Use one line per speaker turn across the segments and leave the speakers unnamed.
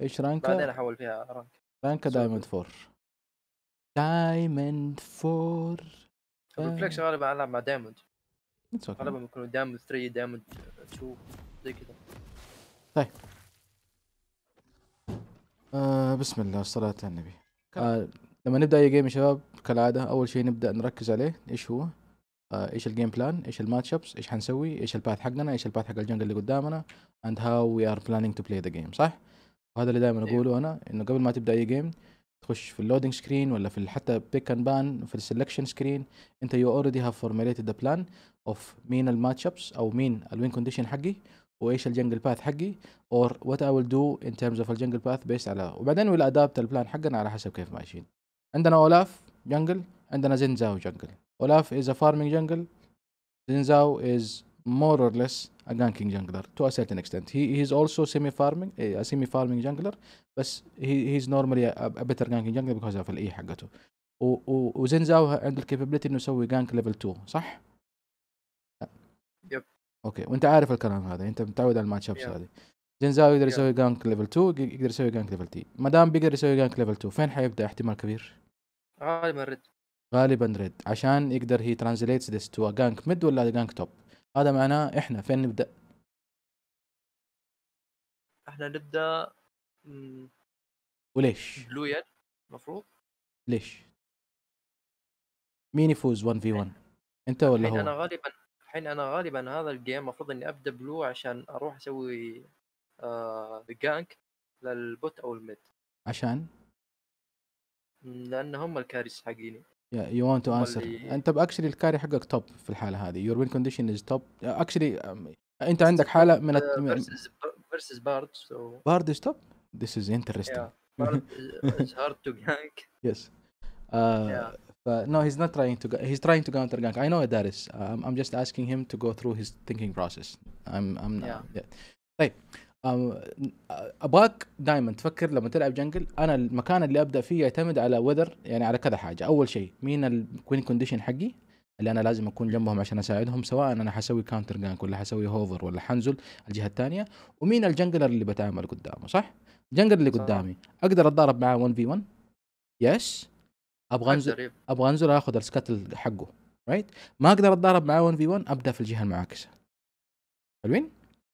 ايش رانكا؟ بعدين احول فيها رانك رانكا دايموند فور دايموند
فور ريفلكشن غالبا العب مع دايموند غالبا بيكونوا دايموند 3 دايموند 2 زي كذا طيب
آه بسم الله والصلاة على النبي آه لما نبدا اي جيم يا شباب كالعاده اول شيء نبدا نركز عليه ايش هو آه ايش الجيم بلان ايش الماتش ابس ايش حنسوي ايش الباث حقنا ايش الباث حق الجنجل اللي قدامنا اند هاو وي ار بلانينج تو بلاي ذا جيم صح وهذا اللي دائما أيوه. اقوله انا انه قبل ما تبدا اي جيم تخش في اللودنج سكرين ولا في حتى بيك اند بان في السلكشن سكرين انت يو اوريدي هاف فورميليتد ذا بلان اوف مين الماتش ابس او مين الوين كونديشن حقي وايش الجنجل باث حقي اور وات اي ويل دو ان تيرمز اوف الجنجل باث بيست على وبعدين ويل ادابت البلان حقنا على حسب كيف ماشيين عندنا اولاف جنجل عندنا زنزاو جنجل اولاف از ا فارمينج جنجل زنزاو از more or less a ganking jungler to a certain extent. He eh, he is also semi farming a semi farming jungler بس he he is normally a, a better ganking jungler because of الاي حقته. وزين زاو عنده الكابابيلتي انه يسوي جانك ليفل 2 صح؟ يب اوكي وانت عارف الكلام هذا انت متعود على الماتش ابس هذه. زين زاو يقدر يسوي جانك ليفل 2 يقدر يسوي جانك ليفل 3 ما دام بيقدر يسوي جانك ليفل 2 فين حيبدا احتمال كبير؟ غالبا ريد غالبا ريد عشان يقدر هي ترانزليتس ذس تو جانك ميد ولا جانك توب؟ هذا معناه احنا فين نبدا؟
احنا نبدا وليش؟ بلو المفروض
ليش؟ مين يفوز 1 في 1 انت ولا هو؟ انا
غالبا الحين انا غالبا هذا الجيم المفروض اني ابدا بلو عشان اروح اسوي آه جانك للبوت او الميد عشان؟ لان هم الكارث حقيني
Yeah, you want to answer. انت actually الكاري حقك top. في الحاله هذه. Your wind condition is top. Actually um, انت عندك حاله من uh,
versus, versus So... Bard
is top? This is interesting. Yeah. hard to gank. Yes. Uh, But no, he's not trying to He's trying to counter gank. I know what that is. Uh, just asking him to go through his thinking process. I'm, I'm not. Yeah. yeah. ابغاك دائما تفكر لما تلعب جنجل انا المكان اللي ابدا فيه يعتمد على وذر يعني على كذا حاجه اول شيء مين الكوين كونديشن حقي اللي انا لازم اكون جنبهم عشان اساعدهم سواء انا حسوي كاونتر جانك ولا حسوي هوفر ولا حنزل الجهه الثانيه ومين الجنجلر اللي بتعامل قدامه صح؟ الجنجلر اللي قدامي اقدر اتضارب معاه 1 في 1 يس ابغى انزل ابغى انزل اخذ السكات حقه رايت right? ما اقدر اتضارب معاه 1 في 1 ابدا في الجهه المعاكسه حلوين؟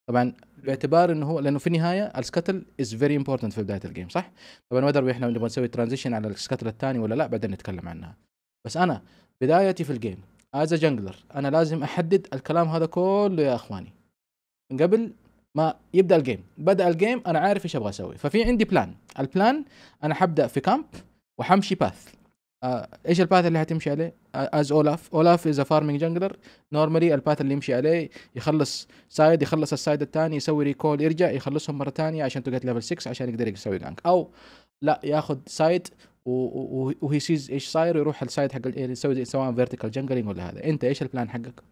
طبعا باعتبار انه هو لانه في النهايه السكتل از فيري امبورتنت في بدايه الجيم صح؟ طبعا وذر احنا نبغى نسوي ترانزيشن على السكتل الثاني ولا لا بعدين نتكلم عنها بس انا بدايتي في الجيم از جنجلر انا لازم احدد الكلام هذا كله يا اخواني من قبل ما يبدا الجيم بدا الجيم انا عارف ايش ابغى اسوي ففي عندي بلان البلان انا حبدا في كامب وحمشي باث آه، ايش الباث اللي هتمشي عليه از اولاف اولاف از فارمنج جنجلر نورمالي الباث اللي يمشي عليه يخلص سايد يخلص السايد الثاني يسوي ريكول يرجع يخلصهم مره ثانيه عشان تقعد ليفل 6 عشان يقدر يسوي جانك او لا ياخذ سايد وهي سيز ايش صاير ويروح السايد حق يسوي سواء فيرتيكال جنجلينج ولا هذا انت ايش البلان حقك؟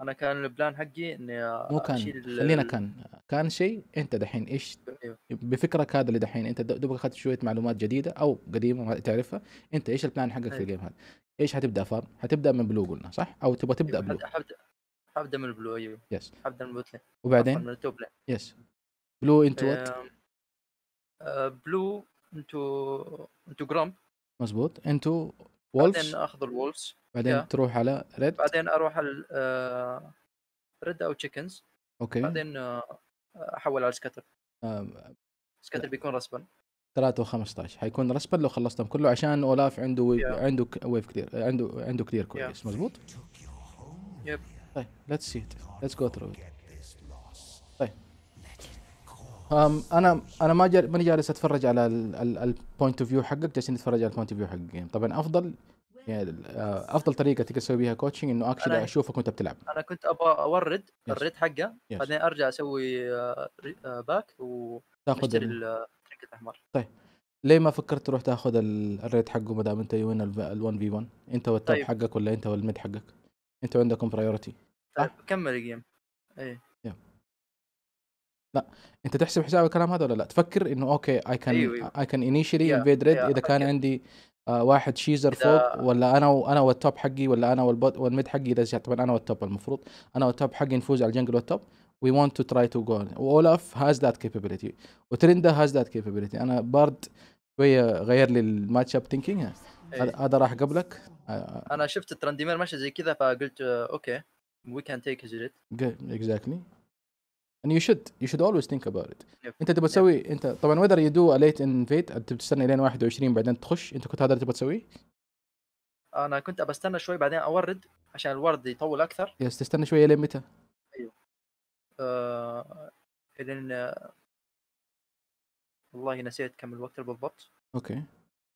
انا كان البلان حقي اني مو كان خلينا كان
كان شيء انت دحين ايش أيوه. بفكرك هذا اللي دحين انت دوبك اخذت شويه معلومات جديده او قديمه تعرفها انت ايش البلان حقك في أيوه. الجيم هذا؟ ايش حتبدا فار؟ حتبدا من بلو قلنا صح؟ او تبغى تبدا أيوه، بلو؟
حبدا من بلو ايوه يس حبدا من البلو وبعدين؟ من التوب لين يس بلو انتو وات؟ بلو انتو انتو جرام
مزبوط انتو وولفز بعدين اخذ الولفز بعدين yeah. تروح على ريد
بعدين اروح على ريد آه، او تشيكنز اوكي بعدين آه، احول على سكتر سكاتر سكتر بيكون رسبن
3 و15 حيكون رسبن لو خلصتهم كله عشان اولاف عنده ويف yeah. عنده ويف كثير عنده عنده كثير كويس yeah. مضبوط؟ يب طيب ليتس سي ليتس جو ثرو انا انا ما جار ماني جالس اتفرج على البوينت اوف فيو حقك جالس اتفرج على البوينت اوف فيو حقك طبعا افضل يعني آه، افضل طريقه تقدر تسوي بيها كوتشنج انه اكشلي اشوفك وانت بتلعب
انا كنت ابغى اورد الريد حقه بعدين ارجع اسوي باك آه، آه، و تاخذ الاحمر
طيب ليه ما فكرت تروح تاخذ الريت حقه ما دام انت يوين ال 1 في 1 انت والتاب طيب. حقك ولا انت والميد حقك انت عندكم برايورتي
طيب كمل الجيم ايه
لا انت تحسب حساب الكلام هذا ولا لا تفكر انه اوكي اي كان اي كان انيشلي انفيد ريد اذا كان عندي آه واحد شيزر فوق ولا انا انا والتوب حقي ولا انا والبوت والميد حقي اذا طبعا انا والتوب المفروض انا والتوب حقي نفوز على الجنجل والتوب وي ونت تو تراي تو جو اولاف هاز ذات كابابيلتي وتريندا هاز ذات كابابيلتي انا بارد شويه غير لي الماتش اب ثينكينج هذا راح قبلك آه، آه.
انا شفت الترنديمير ماشي زي كذا فقلت آه، اوكي وي كان تيك هيز ريد
اكزاكتلي ان you should you should always think about it انت تبغى تسوي انت طبعا whether you do a late invade انت بتستنى لين 21 بعدين تخش انت كنت هذا اللي تبغى تسويه؟
انا كنت بستنى شوي بعدين اورد عشان الورد يطول اكثر
يس تستنى شويه لين متى؟
ايوه ااا آه، لين والله نسيت كم الوقت بالضبط
اوكي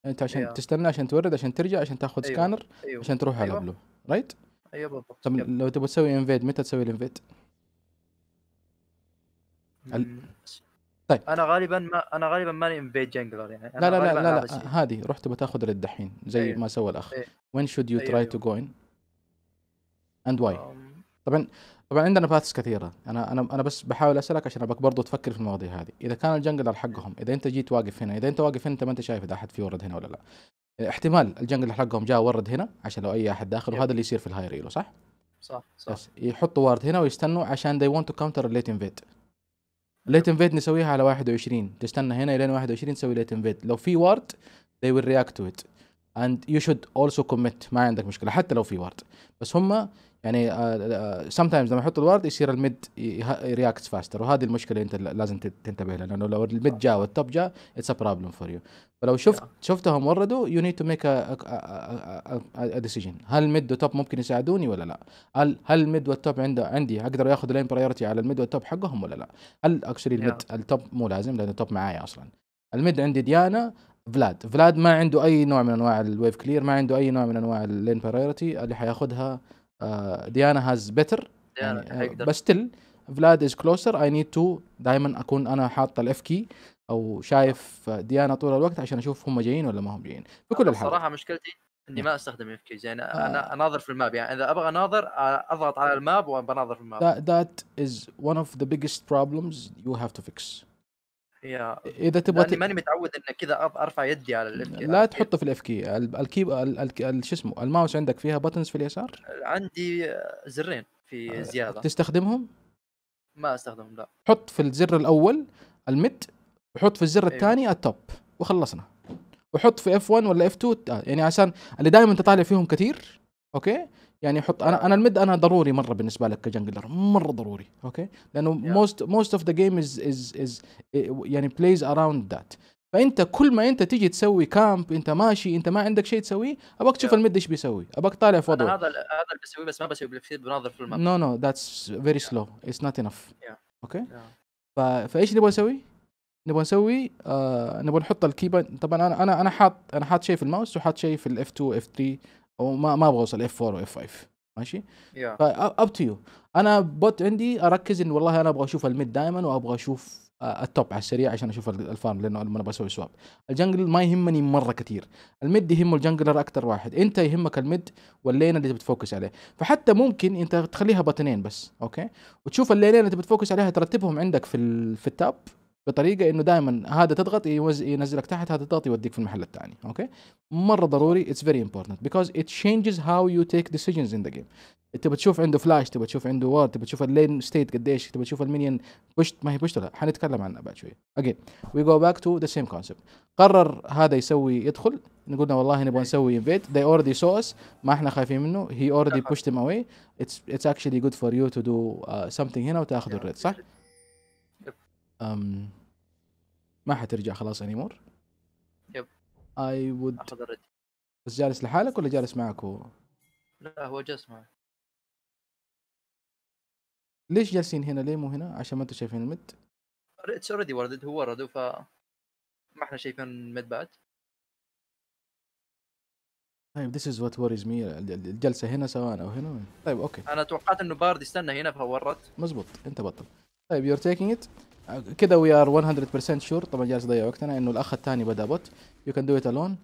انت عشان yeah. تستنى عشان تورد عشان ترجع عشان تاخذ أيوة. سكانر أيوة. عشان تروح على بلو رايت؟ أيوه. ايوه بالضبط طب لو تبغى تسوي انفيد متى تسوي الانفيد؟ ال...
طيب انا غالبا ما انا غالبا ماني انفيد جنجلر يعني لا لا لا لا, لا, لا
هذه رحت بتاخذ ريد دحين زي أيوه. ما سوى الاخ وين شود يو تراي تو جوين اند واي طبعا طبعا عندنا باثس كثيره انا انا انا بس بحاول اسالك عشان ابغاك برضه تفكر في المواضيع هذه اذا كان الجنجلر حقهم اذا انت جيت واقف هنا اذا انت واقف هنا انت ما انت شايف اذا احد في ورد هنا ولا لا احتمال الجنجلر حقهم جاء ورد هنا عشان لو اي احد داخل وهذا اللي يصير في الهاي ريلو صح؟
صح صح بس
يحطوا ورد هنا ويستنوا عشان they want to counter late invade ليت انفيد نسويها على 21 تستنى هنا الين 21 تسوي ليت انفيد لو في وارد they will react to it and you should also commit ما عندك مشكله حتى لو في وارد بس هم يعني آه، آه، sometimes لما يحط الوارد يصير الميد رياكت فاستر وهذه المشكله انت لازم تنتبه لها لانه لو الميد جاء والتوب جاء اتس ا بروبلم فور يو فلو شفت شفتهم وردوا يو نيد تو ميك ديسيجن هل ميد وتوب ممكن يساعدوني ولا لا؟ هل هل ميد والتوب عنده عندي اقدر ياخذ لين برايورتي على الميد والتوب حقهم ولا لا؟ هل اكشلي الميد التوب مو لازم لان التوب معايا اصلا الميد عندي ديانا فلاد فلاد ما عنده اي نوع من انواع الويف كلير ما عنده اي نوع من انواع اللين برايورتي اللي حياخذها آه، ديانا يعني، هاز آه، بيتر بس تل فلاد از كلوزر اي نيد تو دائما اكون انا حاطه الاف كي او شايف ديانا طول الوقت عشان اشوف هم جايين ولا ما هم جايين في كل الحالات صراحه
مشكلتي اني نعم. ما استخدم اف زين يعني آه. انا اناظر في الماب يعني اذا ابغى اناظر آه، اضغط على الماب وبناظر في الماب
that, از is one of the biggest problems you have to fix
يا اذا تبغى ت... ماني متعود ان كذا ارفع يدي على الاف كي لا
تحطه في الاف كي الكيب شو اسمه الماوس عندك فيها بتنز في اليسار
عندي زرين في آه، زياده تستخدمهم؟ ما استخدمهم لا
حط في الزر الاول الميد وحط في الزر أيوه. الثاني أيوة. التوب وخلصنا وحط في اف 1 ولا اف 2 يعني عشان اللي دائما انت طالع فيهم كثير اوكي يعني حط انا نعم. انا المد انا ضروري مره بالنسبه لك كجنجلر مره ضروري اوكي لانه موست موست اوف ذا جيم از از از يعني بلايز اراوند ذات فانت كل ما انت تيجي تسوي كامب انت ماشي انت ما عندك شيء تسويه ابغاك تشوف المد ايش بيسوي ابغاك طالع في وضعه هذا هذا
اللي بسويه بس ما بسوي بالكثير بناظر في الماب نو نو
ذاتس فيري سلو اتس نوت انف اوكي فايش اللي ابغى نبغى نسوي آه نبغى نحط الكي طبعا انا انا انا حاط انا حاط شيء في الماوس وحاط شيء في الاف 2 اف 3 او ما ما ابغى اوصل اف 4 واف 5 ماشي؟ yeah. اب تو يو انا بوت عندي اركز ان والله انا ابغى اشوف الميد دائما وابغى اشوف آه، التوب على السريع عشان اشوف الفارم لانه انا بسوي سواب الجنجل ما يهمني مره كثير الميد يهمه الجنجلر اكثر واحد انت يهمك الميد واللين اللي بتفوكس عليه فحتى ممكن انت تخليها بطنين بس اوكي وتشوف اللينين اللي بتفوكس عليها ترتبهم عندك في في التاب بطريقه انه دائما هذا تضغط ينزلك تحت هذا تضغط يوديك في المحل الثاني اوكي مره ضروري اتس فيري امبورتنت بيكوز ات تشينجز هاو يو تيك ديسيجنز ان ذا جيم انت تشوف عنده فلاش تبى تشوف عنده وورد تبى تشوف اللين ستيت قديش تبى تشوف المينيون بوشت ما هي بوشت لا حنتكلم عنها بعد شويه اجين وي جو باك تو ذا سيم كونسبت قرر هذا يسوي يدخل قلنا والله نبغى نسوي انفيت ذي اوريدي سو اس ما احنا خايفين منه هي اوريدي بوشت ام away اتس اتس اكشلي جود فور يو تو دو سمثينج هنا وتاخذ الريد صح أم ما حترجع خلاص انيمور يب اي وود بس جالس لحالك ولا جالس معك هو؟
لا هو جالس معي
ليش جالسين هنا ليه مو هنا؟ عشان ما انتم شايفين المد؟
اتس اوريدي وردد هو ورد ف ما احنا شايفين المد بعد
طيب ذيس از وات وريز مي الجلسه هنا سواء او هنا طيب اوكي انا
توقعت انه بارد يستنى هنا فورت مزبوط انت بطل
طيب يور تيكينج ات كده وي ار 100% شور طبعا جالس اضيع وقتنا انه الاخ الثاني بدا بوت يو كان دو ات الون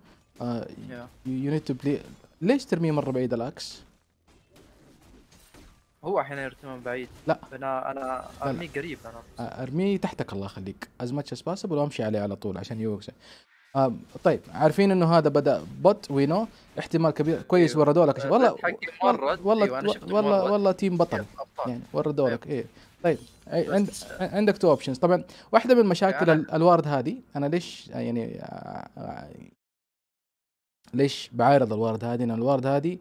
يو نيد تو بلاي ليش ترميه مره بعيد الاكس؟
هو احيانا يرتمي من بعيد لا انا انا ارميه قريب
انا ارميه تحتك الله يخليك از ماتش از باسبل وامشي عليه على طول عشان يوقسه آه، طيب عارفين انه هذا بدا بوت وي نو احتمال كبير كويس أيوه. وردوا لك أه، والله
والله والله أيوه، والله,
والله تيم بطل يعني وردوا طيب. لك ايه طيب عند عندك تو اوبشنز طبعا واحده من مشاكل يعني الوارد هذه انا ليش يعني ليش بعارض الوارد هذه لان الوارد هذه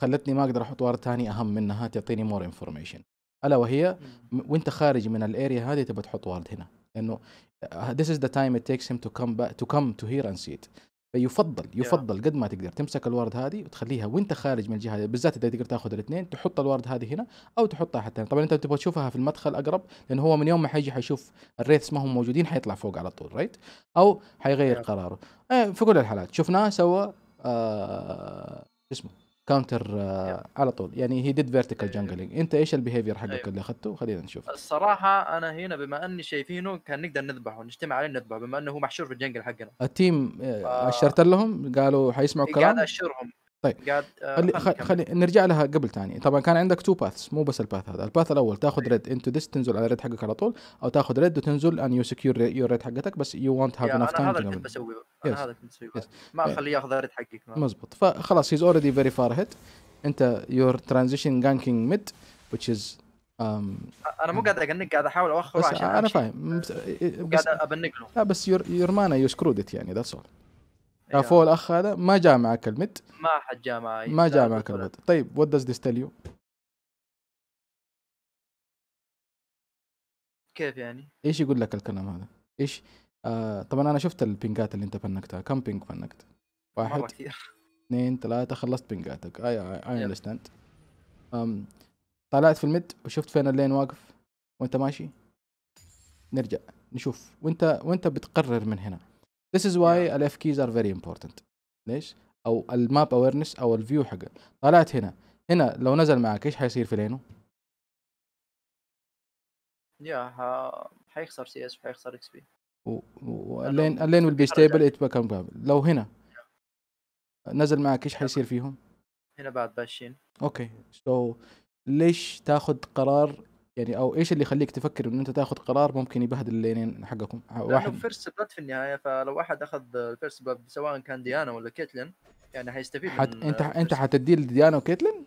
خلتني ما اقدر احط وارد ثاني اهم منها تعطيني مور انفورميشن الا وهي وانت خارج من الاريا هذه تبغى تحط وارد هنا لانه uh، this is the time it takes him to come back to come to here and see it فيفضل يفضل قد ما تقدر تمسك الورد هذه وتخليها وانت خارج من الجهه بالذات اذا تقدر تاخذ الاثنين تحط الورد هذه هنا او تحطها حتى هنا طبعا انت تبغى تشوفها في المدخل اقرب لانه هو من يوم ما حيجي حيشوف الريث ما هم موجودين حيطلع فوق على طول رايت او حيغير قراره إيه، في كل الحالات شفناه سوى آه اسمه كاونتر آه، على طول يعني هي ديد فيرتيكال جانجلينج انت ايش البيهيفير حقك طيب. اللي اخذته خلينا نشوف
الصراحه انا هنا بما اني شايفينه كان نقدر نذبحه نجتمع عليه نذبحه بما انه هو محشور في الجنجل حقنا
التيم آه. اشرت لهم قالوا حيسمعوا كلام قاعد
اشرهم طيب آه، خلي خلي
نرجع لها قبل ثاني طبعا كان عندك تو باثس مو بس الباث هذا الباث الاول تاخذ ريد انتو ديس تنزل على ريد حقك على طول او تاخذ ريد وتنزل ان يو سكيور يور ريد حقتك بس يو وونت هاف انف تايم انا هذا كنت بسويه انا هذا كنت
بسويه ما اخليه ياخذ ريد حقك مزبوط
فخلاص هيز اوريدي فيري فار هيد انت يور ترانزيشن جانكينج ميد which is um,
انا مو قاعد اقنق قاعد احاول اوخره عشان انا
فاهم آه، إيه، قاعد ابنق له لا بس يور مانا يو سكرود يعني ذاتس اول رافو الاخ هذا ما جاء معك المد
ما حد جاء معي ما جاء
معك المد طيب وات داز ذيس تيل يو؟ كيف يعني؟ ايش يقول لك الكلام هذا؟ ايش آه طبعا انا شفت البينجات اللي انت فنكتها كم بينج فنكت؟ واحد اثنين ثلاثة خلصت بنجاتك اي اي اندرستاند طلعت في المد وشفت فين اللين واقف وانت ماشي نرجع نشوف وانت وانت بتقرر من هنا This is why yeah. الاف كيز ار فيري امبورتنت ليش؟ او الماب اويرنس او الفيو حقه طلعت هنا هنا لو نزل معك ايش حيصير في لينو؟
يا حيخسر سي اس وحيخسر اكس بي
واللين اللين ويل بي ستيبل ات بيكم لو هنا نزل معك ايش حيصير فيهم؟
هنا بعد باشين
اوكي سو ليش تاخذ قرار يعني او ايش اللي يخليك تفكر ان انت تاخذ قرار ممكن يبهدل اللينين حقكم لانه واحد
فيرست بلاد في النهايه فلو واحد اخذ الفيرست بلاد سواء كان ديانا ولا كيتلين يعني حيستفيد حت... من انت انت
حتديه لديانا وكيتلين؟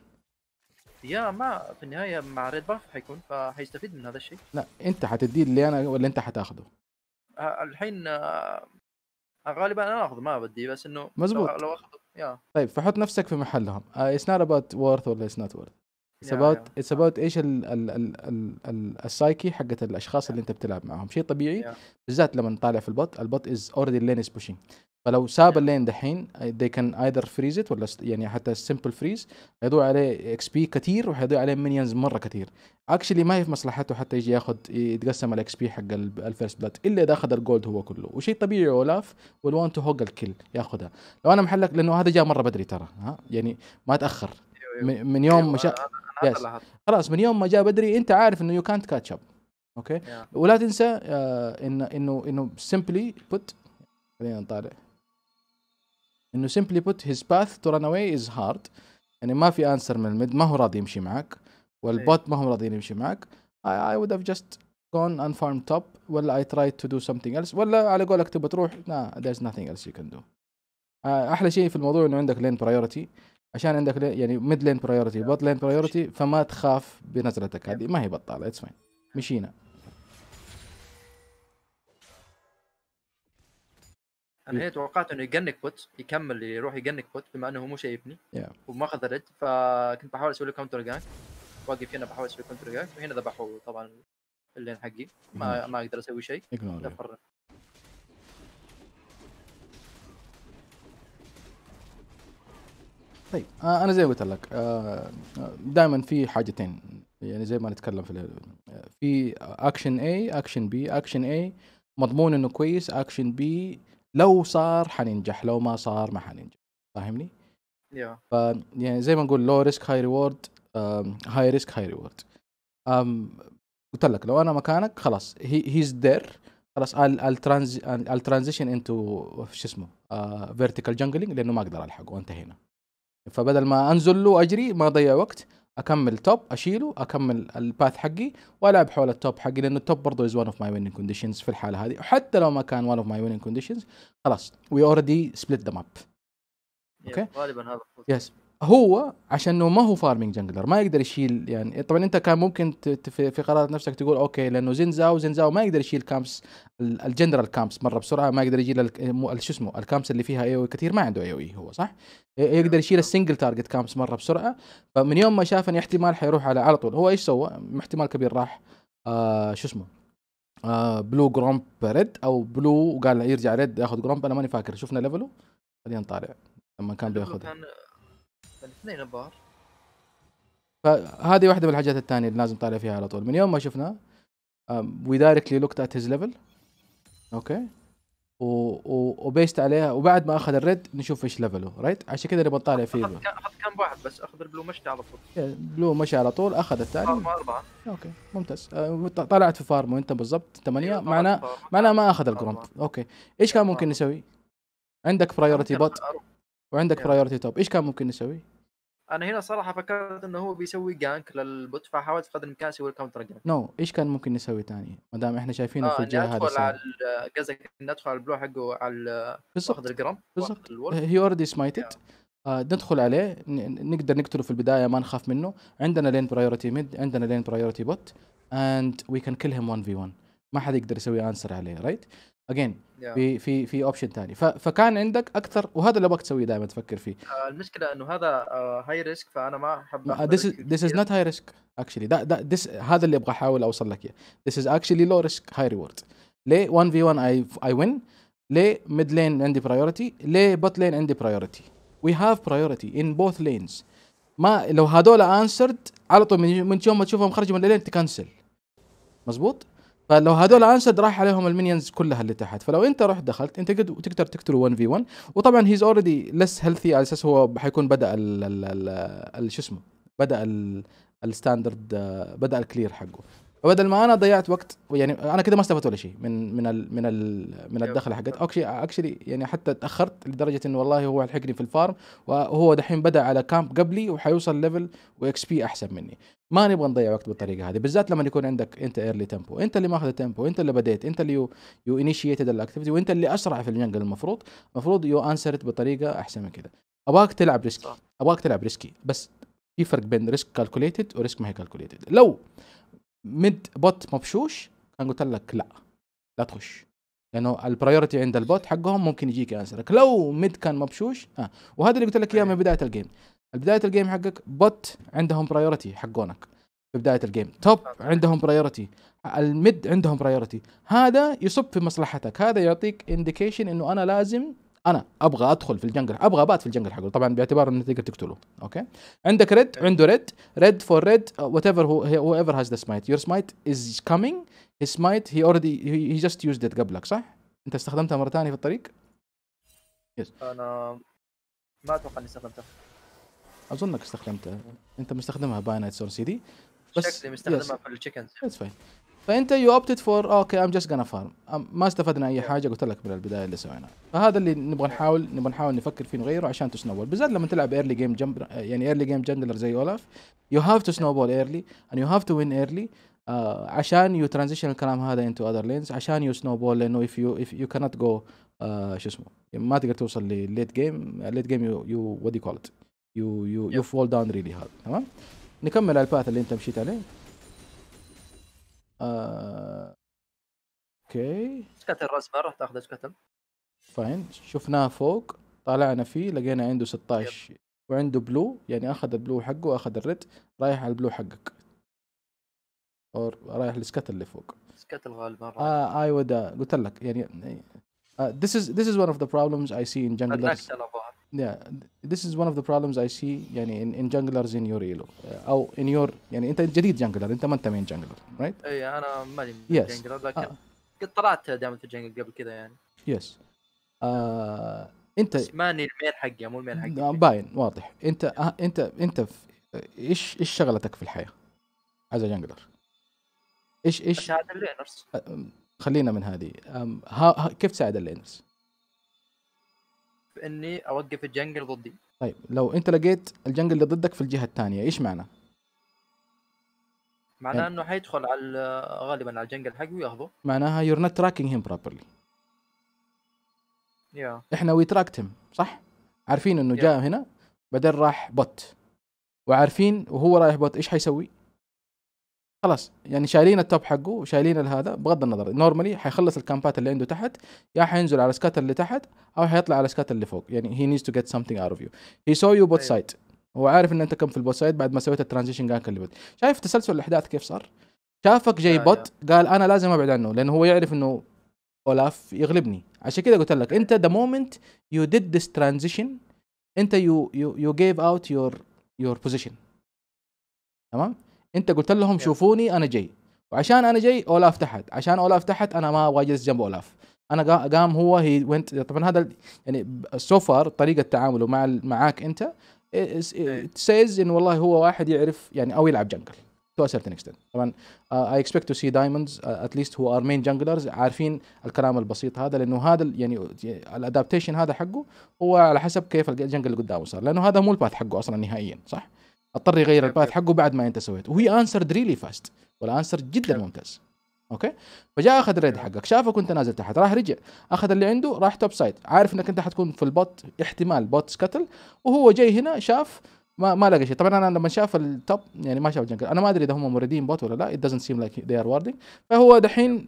يا ما في النهايه مع ريد باف حيكون فحيستفيد من هذا الشيء
لا انت حتديه ليانا ولا انت حتاخذه؟
الحين غالبا انا اخذ ما بدي بس انه مزبوط لو اخذ يا
طيب فحط نفسك في محلهم اتس نوت اباوت وورث ولا اتس نوت وورث اتس اباوت اتس اباوت ايش السايكي حقت الاشخاص yeah. اللي انت بتلعب معاهم شيء طبيعي yeah. بالذات لما نطالع في البط البط از اوريدي اللين از بوشينج فلو ساب yeah. اللين دحين they can either freeze it ولا يعني حتى simple freeze هيضيع عليه اكس بي كثير وحيضيع عليه مينيونز مره كثير اكشلي ما هي في مصلحته حتى يجي ياخذ يتقسم الاكس بي حق الفيرست بلاد الا اذا اخذ الجولد هو كله وشيء طبيعي اولاف والوان تو هوج الكل ياخذها لو انا محلك لانه هذا جاء مره بدري ترى ها يعني ما تاخر أيوة، أيوة. من يوم أيوة، مشا... yes. خلاص من يوم ما جاء بدري انت عارف انه يو كانت كاتش اب اوكي ولا تنسى آه، انه انه انه سمبلي بوت خلينا نطالع انه سمبلي بوت هيز باث تو ران اواي از هارد يعني ما في انسر من الميد ما هو راضي يمشي معك إيه. والبوت ما هو راضي يمشي معك اي وود هاف جاست جون ان فارم توب ولا اي تراي تو دو سمثينج ايلس ولا على قولك تبغى تروح لا ذيرز there's ايلس يو كان دو احلى شيء في الموضوع انه عندك لين برايورتي عشان عندك يعني ميد لين برايورتي بوت لين برايورتي فما تخاف بنزلتك هذه ما هي بطاله اتس فاين مشينا
انا هي توقعت انه يقنك بوت يكمل يروح يقنك بوت بما انه هو مو شايفني yeah. وماخذ ريد فكنت بحاول اسوي له كونتر جانك واقف هنا بحاول اسوي كونتر جانك وهنا ذبحوا طبعا اللين حقي ما ما اقدر اسوي شيء
طيب آه، انا زي ما قلت لك آه، آه، دائما في حاجتين يعني زي ما نتكلم في في اكشن اي اكشن بي اكشن اي مضمون انه كويس اكشن بي لو صار حننجح لو ما صار ما حننجح فاهمني؟ ف يعني زي ما نقول لو ريسك هاي ريورد هاي ريسك هاي ريورد قلت لك لو انا مكانك خلاص هيز ذير خلاص الترانزيشن انتو شو اسمه فيرتيكال جنجلينج لانه ما اقدر الحقه وانتهينا فبدل ما انزل له اجري ما اضيع وقت اكمل توب اشيله اكمل الباث حقي والعب حول التوب حقي لانه التوب برضه از ون اوف ماي ويننج كونديشنز في الحاله هذه وحتى لو ما كان ون اوف ماي ويننج كونديشنز خلاص وي اوريدي سبليت ذا ماب
اوكي غالبا هذا
يس هو عشان انه ما هو فارمينج جنجلر ما يقدر يشيل يعني طبعا انت كان ممكن في قرارات نفسك تقول اوكي لانه زنزاو زنزاو ما يقدر يشيل كامبس الجنرال كامبس مره بسرعه ما يقدر يجي شو اسمه الكامبس اللي فيها اي e كثير ما عنده اي e هو صح؟ يقدر يشيل السنجل تارجت كامبس مره بسرعه فمن يوم ما شاف ان احتمال حيروح على على طول هو ايش سوى؟ احتمال كبير راح آه شو اسمه آه بلو جرومب ريد او بلو وقال يرجع ريد ياخذ جرومب انا ماني فاكر شفنا ليفله خلينا نطالع لما كان بياخذ كان
الاثنين الظاهر
فهذه واحده من الحاجات الثانيه اللي لازم نطالع فيها على طول من يوم ما شفناه وي دايركتلي لوكت ات هيز ليفل اوكي وبيست عليها وبعد ما اخذ الريد نشوف ايش ليفله رايت عشان كذا نبغى نطالع فيه اخذ
كم واحد بس اخذ البلو مشى على طول
بلو مشى على طول اخذ الثاني فارم
اربعه اوكي
ممتاز آه، طلعت في فارم وانت بالضبط ثمانيه أيوة، معناه معناه ما اخذ الجرومب اوكي ايش كان ممكن نسوي؟ عندك برايورتي بوت وعندك برايورتي توب ايش كان ممكن نسوي؟
انا هنا صراحه فكرت انه هو بيسوي جانك للبوت فحاولت بقدر الامكان اسوي الكاونتر جانك
نو no. ايش كان ممكن نسوي ثاني ما دام احنا شايفينه آه في الجهه هذه ندخل على
قصدك ندخل على البلو حقه على بالضبط الجرام بالضبط
هي اوريدي سمايتد ندخل عليه نقدر نقتله في البدايه ما نخاف منه عندنا لين برايورتي ميد عندنا لين برايورتي بوت اند وي كان كيل هيم 1 في 1 ما حد يقدر يسوي انسر عليه رايت right? اجين في في في اوبشن ثاني فكان عندك اكثر وهذا اللي ابغاك تسويه دائما تفكر فيه
آه، المشكله انه هذا هاي آه، ريسك فانا ما احب ذيس
ذيس از نوت هاي ريسك اكشلي ده this, هذا اللي ابغى احاول اوصل لك اياه ذيس از اكشلي لو ريسك هاي ريورد ليه 1 في 1 اي اي وين ليه ميد لين عندي برايورتي ليه بوت لين عندي برايورتي وي هاف برايورتي ان بوث لينز ما لو هذول انسرد على طول من يوم ما تشوفهم خرجوا من اللين تكنسل مزبوط فلو هذول انشد راح عليهم المينيونز كلها اللي تحت فلو انت رحت دخلت انت تقدر تقتله 1 في 1 وطبعا هيز اوريدي لس هيلثي على اساس هو حيكون بدا ال شو اسمه بدا الستاندرد آه، بدا الكلير حقه فبدل ما انا ضيعت وقت يعني انا كده ما استفدت ولا شيء من من الـ من الـ من الدخل حقت اوكي اكشلي يعني حتى تاخرت لدرجه انه والله هو الحقني في الفارم وهو دحين بدا على كامب قبلي وحيوصل ليفل واكس بي احسن مني ما نبغى نضيع وقت بالطريقه هذه بالذات لما يكون عندك انت ايرلي تيمبو انت اللي ماخذ تيمبو انت اللي بديت انت اللي يو يو انيشيتد الاكتيفيتي وانت اللي اسرع في الجنجل المفروض المفروض يو انسرت بطريقه احسن من كده ابغاك تلعب ريسكي ابغاك تلعب ريسكي بس في فرق بين ريسك كالكوليتد وريسك ما هي كالكوليتد لو ميد بوت مبشوش كان قلت لك لا لا تخش لانه البرايورتي عند البوت حقهم ممكن يجيك انسرك لو ميد كان مبشوش ها آه. وهذا اللي قلت لك اياه من أيوة. بدايه الجيم بدايه الجيم حقك بوت عندهم برايورتي حقونك في بدايه الجيم توب عندهم برايورتي الميد عندهم برايورتي هذا يصب في مصلحتك هذا يعطيك انديكيشن انه انا لازم انا ابغى ادخل في الجنجل ابغى ابات في الجنجل حقه طبعا باعتبار انه تقدر تقتله اوكي عندك ريد عنده ريد ريد فور ريد وات ايفر هو هو ايفر هاز ذا سمايت يور سمايت از كامينج هي سمايت هي اوريدي هي جاست يوزد ات قبلك صح؟ انت استخدمتها مره ثانيه في الطريق؟
يس yes. انا ما اتوقع اني استخدمتها
اظنك استخدمتها انت مستخدمها باي نايت سورس سي دي
بس شكلي مستخدمها yes. في التشيكنز اتس فاين
فانت يو اوبتد فور اوكي ام جاست جانا فارم ما استفدنا اي حاجه قلت لك من البدايه اللي سويناها فهذا اللي نبغى نحاول نبغى نحاول نفكر فيه نغيره عشان تسنوبول بالذات لما تلعب ايرلي جيم جمب يعني ايرلي جيم جنجلر زي اولاف يو هاف تو سنوبول ايرلي اند يو هاف تو وين ايرلي عشان يو ترانزيشن الكلام هذا انتو اذر لينز عشان يو سنوبول لانه اف يو اف يو كانت جو شو اسمه يعني ما تقدر توصل لليت جيم الليت جيم يو وات يو كول ات يو يو يو فول داون ريلي هارد تمام نكمل على الباث اللي انت مشيت عليه آه، اوكي
سكتل راس مره تاخذ سكتل
فاين شفناه فوق طالعنا فيه لقينا عنده 16 يب. وعنده بلو يعني اخذ البلو حقه واخذ الريد رايح على البلو حقك اور رايح للسكت اللي فوق
سكت الغالب مره اه
اي أيوة، ده قلت لك يعني ذس از ذس از ون اوف ذا بروبلمز اي سي ان in yeah this is one of the problems I see يعني in, in junglers in your elo uh, او in your يعني انت جديد جانجلر انت ما انت مين جانجلر
right؟ اي انا ماني yes. جانجلر لكن آه. قد طلعت دائما في الجنجل قبل كذا يعني
يس yes. uh, انت بس
ماني المين حقي مو المين
حقي آه، باين واضح انت آه. انت انت في... ايش ايش شغلتك في الحياه؟ از جانجلر ايش ايش؟ اساعد اللينرز خلينا من هذه ها... كيف تساعد اللينرز؟
اني اوقف الجنجل ضدي
طيب لو انت لقيت الجنجل اللي ضدك في الجهه الثانيه ايش معنى؟
معناه يعني. انه حيدخل على غالبا على الجنجل حقه وياخذه
معناها يور نوت تراكينج هيم بروبرلي يا احنا وي تراكت هيم صح؟ عارفين انه yeah. جاء هنا بعدين راح بوت وعارفين وهو رايح بوت ايش حيسوي؟ خلاص يعني شايلين التوب حقه وشايلين هذا بغض النظر نورمالي حيخلص الكامبات اللي عنده تحت يا حينزل على السكات اللي تحت او حيطلع على السكات اللي فوق يعني هي نيدز تو جيت سمثينج اوت اوف يو هي سو يو بوت سايد هو عارف ان انت كم في البوت سايد بعد ما سويت الترانزيشن جانك اللي بوت شايف تسلسل الاحداث كيف صار شافك جاي بوت آه، قال انا لازم ابعد عنه لانه هو يعرف انه اولاف يغلبني عشان كذا قلت لك انت ذا مومنت يو ديد ذيس ترانزيشن انت يو يو يو جيف اوت يور يور بوزيشن تمام انت قلت لهم شوفوني انا جاي وعشان انا جاي اولاف تحت عشان اولاف تحت انا ما ابغى اجلس جنب اولاف انا قام هو هي وينت طبعا هذا يعني سو فار طريقه تعامله مع معاك انت سيز إيه. ان والله هو واحد يعرف يعني او يلعب جنجل تو سيرتن اكستنت طبعا اي اكسبكت تو سي دايموندز ات ليست هو ار مين جنجلرز عارفين الكلام البسيط هذا لانه هذا يعني الادابتيشن هذا حقه هو على حسب كيف الجنجل اللي قدامه صار لانه هذا مو الباث حقه اصلا نهائيا صح؟ اضطر يغير الباث حقه بعد ما انت سويته وهي انسرد ريلي فاست والانسر جدا ممتاز اوكي فجاء اخذ الريد حقك شافك وانت نازل تحت راح رجع اخذ اللي عنده راح توب سايد عارف انك انت حتكون في البوت احتمال بوت سكتل وهو جاي هنا شاف ما ما لقى شيء طبعا انا لما شاف التوب يعني ما شاف جنكل انا ما ادري اذا هم موردين بوت ولا لا ات دزنت سيم لايك ذي ار warding فهو دحين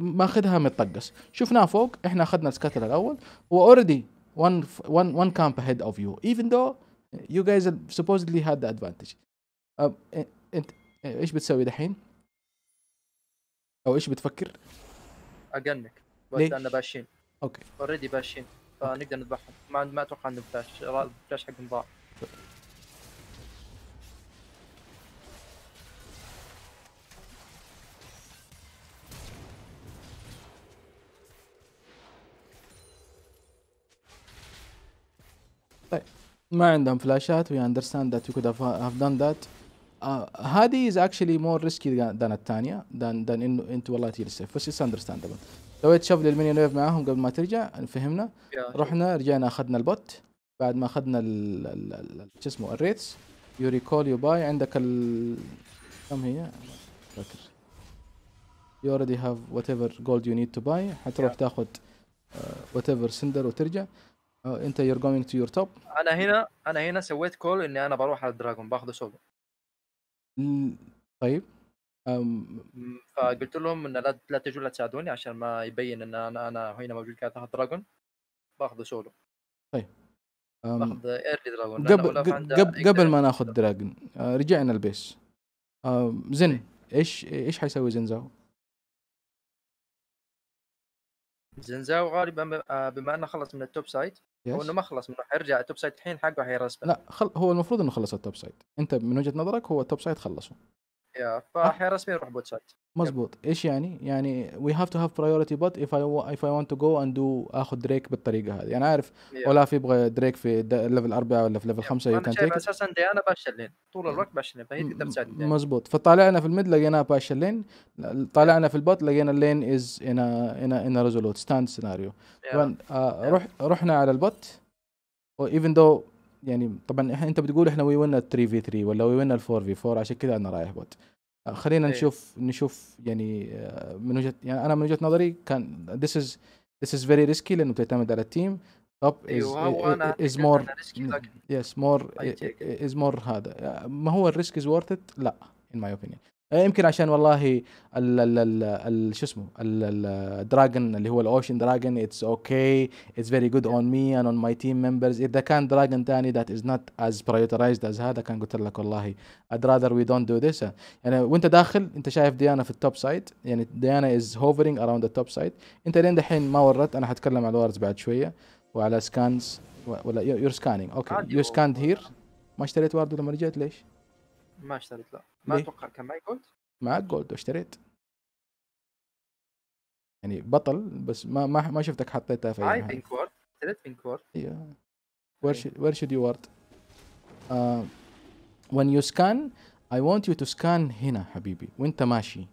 ماخذها متطقس شفناه فوق احنا اخذنا السكتل الاول هو اوريدي one one one camp ahead of you even though يو جايز supposedly had the advantage انت إيه، ايش بتسوي دحين؟ او ايش بتفكر؟
اجنك لان باشين اوكي اوريدي باشين فنقدر نذبحهم ما ما اتوقع انه فلاش فلاش حقهم ضاع
طيب ما عندهم فلاشات وي اندرستاند ذات يو كود هاف دان ذات هذه از اكشلي مور ريسكي ذان الثانيه ذان ذان انه انت والله تجي للسيف بس اتس اندرستاندبل سويت شفل المينيون ويف معاهم قبل ما ترجع فهمنا رحنا رجعنا اخذنا البوت بعد ما اخذنا شو اسمه الريتس يو ريكول يو باي عندك ال كم هي؟ فاكر يو اوريدي هاف وات ايفر جولد يو نيد تو باي حتروح تاخذ وات uh، ايفر سندر وترجع اه انت يور جوينج تو يور توب
انا هنا انا هنا سويت كول اني انا بروح على الدراجون باخذه سولو
طيب أم...
فقلت لهم ان لا لا تجوا لا تساعدوني عشان ما يبين ان انا انا هنا موجود اخذ دراجون باخذه سولو طيب أم... باخذ ايرلي دراجون قبل قبل,
قبل ما ناخذ دراجون آه، رجعنا البيس أم... زين طيب. ايش ايش حيسوي زنزاو؟
زنزاو غالبا آه، بما انه خلص من التوب سايد هو انه ما خلص منه حيرجع التوب سايد الحين حقه حيرسبه
لا خل... هو المفروض انه خلص التوب سايد انت من وجهه نظرك هو التوب سايد خلصه
يا فحياه رسميا نروح بوت سايد
مظبوط ايش يعني؟ يعني وي هاف تو هاف برايورتي بوت اف اي اف اي ونت تو جو اند دو اخذ دريك بالطريقه هذه يعني انا عارف yeah. اولاف يبغى دريك في ليفل اربعه ولا في ليفل خمسه يو كان تيك اساسا
ديانا باش اللين طول الوقت باشلين اللين فهي تقدر
فطالعنا في الميد لقيناه باشلين اللين طالعنا في البوت لقينا اللين از ان ان ان ريزولوت ستاند سيناريو رحنا على البوت ايفن oh, دو يعني طبعا احنا انت بتقول احنا وي ون 3 في 3 ولا وي ون 4 في 4 عشان كذا انا رايح بوت آه، خلينا إيه. نشوف نشوف يعني آه، من وجهه يعني انا من وجهه نظري كان ذيس از ذيس از فيري ريسكي لانه بتعتمد على التيم توب از مور يس مور از مور هذا آه، ما هو الريسك از وورث ات لا ان ماي اوبينيون إيه، يمكن عشان والله ال ال شو اسمه الدراجون اللي هو الاوشن دراجون اتس اوكي اتس فيري جود اون مي اند اون ماي تيم ممبرز اذا كان دراجون ثاني ذات از نوت از برايورتايزد از هذا كان قلت لك والله اد راذر وي دونت دو ذس يعني وانت داخل انت شايف ديانا في التوب سايد يعني ديانا از هوفرنج اراوند التوب سايد انت لين دحين ما ورت انا حتكلم على الورز بعد شويه وعلى سكانز ولا يور سكانينج اوكي يور سكاند هير ما اشتريت وارد لما رجعت ليش؟
ما اشتريت لا ما اتوقع كان معي جولد
معك جولد واشتريت يعني بطل بس ما ما ما شفتك حطيتها في اي بينك وورد اشتريت بينك وورد ايوه وير شود يو وورد when you scan I want you to scan هنا حبيبي وانت ماشي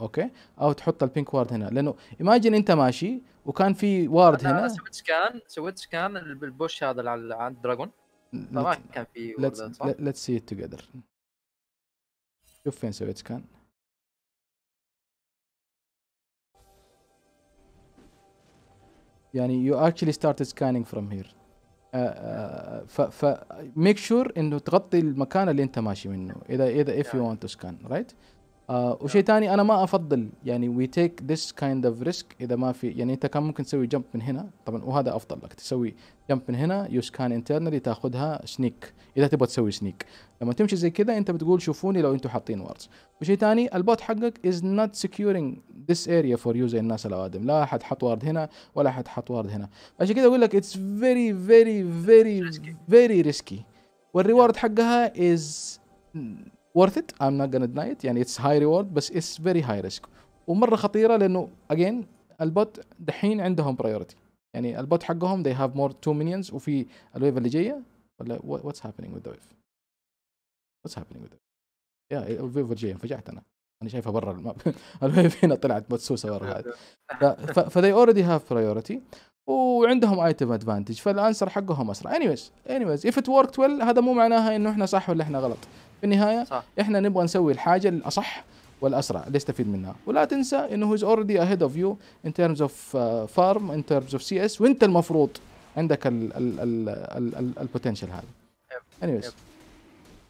اوكي او تحط البينك وارد هنا لانه ايماجن انت ماشي وكان في وارد هنا انا سويت
سكان سويت سكان بالبوش هذا على الدراجون Let's
see it together. شوف فين سويت كان يعني you actually started scanning from here ف ف make sure انه تغطي المكان اللي انت ماشي منه اذا اذا if you want to scan right آه وشيء ثاني انا ما افضل يعني وي تيك ذس كايند اوف ريسك اذا ما في يعني انت كان ممكن تسوي جمب من هنا طبعا وهذا افضل لك تسوي جمب من هنا يو سكان انترنالي تاخذها سنيك اذا تبغى تسوي سنيك لما تمشي زي كذا انت بتقول شوفوني لو انتم حاطين واردز وشيء ثاني البوت حقك از نوت سكيورينج ذس اريا فور يو زي الناس الاوادم لا احد حط وارد هنا ولا احد حط وارد هنا عشان كذا اقول لك اتس فيري فيري فيري فيري ريسكي والريورد حقها از worth it I'm not gonna deny it يعني it's high reward بس it's very high risk ومره خطيره لانه again البوت دحين عندهم priority يعني البوت حقهم they have more two minions وفي الويف اللي جايه ولا what's happening with the wave what's happening with the wave يا الويف اللي جايه انفجعت انا انا شايفها برا الماب الويف هنا طلعت مدسوسه ورا ف they already have priority وعندهم ايتم ادفانتج فالانسر حقهم اسرع anyways anyways if it worked well هذا مو معناها انه احنا صح ولا احنا غلط في النهايه صح. احنا نبغى نسوي الحاجه الاصح والاسرع اللي يستفيد منها ولا تنسى انه هو اوريدي اهيد اوف يو ان تيرمز اوف فارم ان تيرمز اوف سي اس وانت المفروض عندك البوتنشال هذا anyways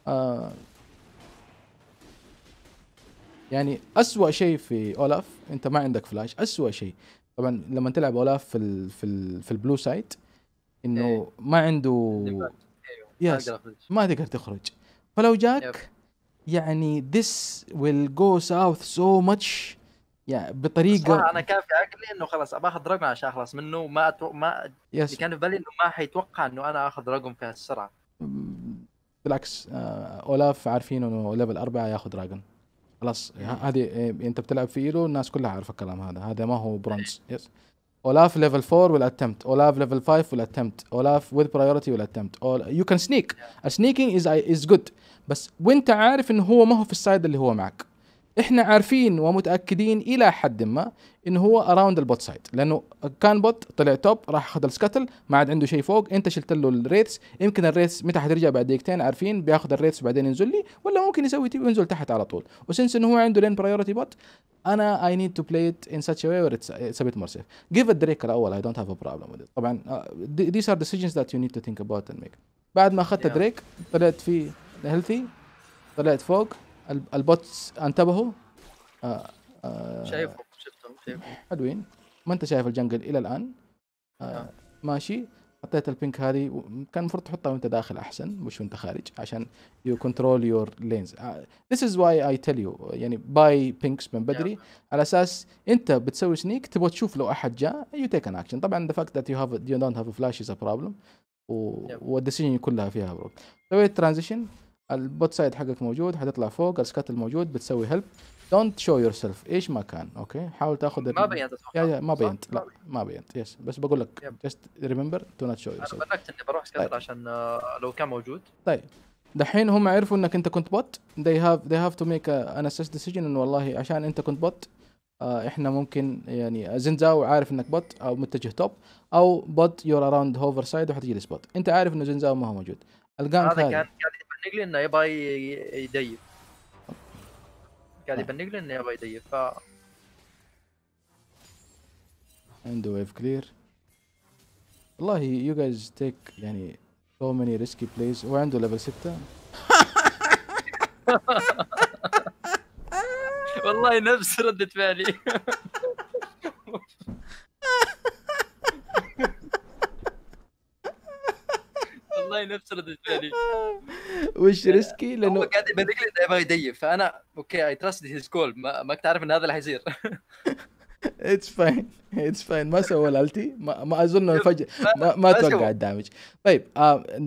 آه، يعني اسوء شيء في اولاف انت ما عندك فلاش اسوء شيء طبعا لما تلعب اولاف في الـ في الـ في البلو سايت انه إيه. ما عنده يس ما تقدر تخرج فلو جاك yep. يعني this will go south so much يعني بطريقه انا
كان في عقلي انه خلاص اخذ رقم عشان اخلص منه ما أتو... ما يس. كان في بالي انه ما حيتوقع انه انا اخذ رقم في السرعه
بالعكس آه اولاف عارفين انه ليفل اربعه ياخذ دراجون خلاص هذه إيه، انت بتلعب في ايلو الناس كلها عارفه الكلام هذا هذا ما هو برونز يس اولاف ليفل 4 ويل اتمت اولاف ليفل 5 ويل اتمت اولاف وذ برايورتي ويل اتمت يو كان سنيك سنيكينج از از جود بس وانت عارف انه هو ما هو في السايد اللي هو معك احنا عارفين ومتاكدين الى حد ما انه هو اراوند البوت سايد لانه كان بوت طلع توب راح اخذ السكتل ما عاد عنده شيء فوق انت شلت له الريتس يمكن الريتس متى حترجع بعد دقيقتين عارفين بياخذ الريتس وبعدين ينزل لي ولا ممكن يسوي تي وينزل تحت على طول وسنس انه هو عنده لين برايورتي بوت انا اي نيد تو بلاي ات ان ساتش واي وير اتس ابيت مور سيف جيف safe دريك الاول اي دونت هاف ا بروبلم طبعا ذيس ار ديسيجنز ذات يو نيد تو ثينك اباوت اند ميك بعد ما اخذت دريك طلعت في هيلثي طلعت فوق البوتس انتبهوا آه آه شايفهم
شفتهم شايفهم
حلوين ما انت شايف الجنجل الى الان آه آه. ماشي حطيت البينك هذه كان المفروض تحطها وانت داخل احسن مش وانت خارج عشان يو كنترول يور لينز ذس از واي اي تيل يو يعني باي بينكس من بدري yeah. نعم. على اساس انت بتسوي سنيك تبغى تشوف لو احد جاء يو تيك ان اكشن طبعا ذا فاكت ذات يو هاف يو دونت هاف فلاش از ا بروبلم والديسيجن كلها فيها سويت ترانزيشن البوت سايد حقك موجود حتطلع فوق السكات الموجود بتسوي هيلب دونت شو يور سيلف ايش ما كان اوكي حاول تاخذ ما بينت يا يا ما بينت لا ما بينت يس بس بقول لك جست ريمبر تو نوت شو يور سيلف انا
اني بروح سكات طيب. عشان آه، لو كان موجود
طيب دحين هم عرفوا انك انت كنت بوت they have they have to make an assess decision انه والله عشان انت كنت بوت آه، احنا ممكن يعني زنزاو عارف انك بوت او متجه توب او بوت يور اراوند هوفر سايد وحتجي سبوت انت عارف انه زنزاو ما هو موجود الجانك هذا كان
يبنق لي انه يبغى يديف قاعد آه. يبنق لي انه يبغى يديف ف
عنده ويف كلير والله يو جايز تيك يعني سو ماني ريسكي بلايز هو عنده ليفل
6 والله نفس ردة فعلي والله نفس ردة فعلي
وش ريسكي
آه، لانه هو قاعد لي يبغى يديف فانا اوكي اي تراست هيز كول ما كنت عارف ان هذا اللي حيصير
اتس فاين اتس فاين ما سوى الالتي ما, ما اظن فجاه ما, ما توقع الدامج طيب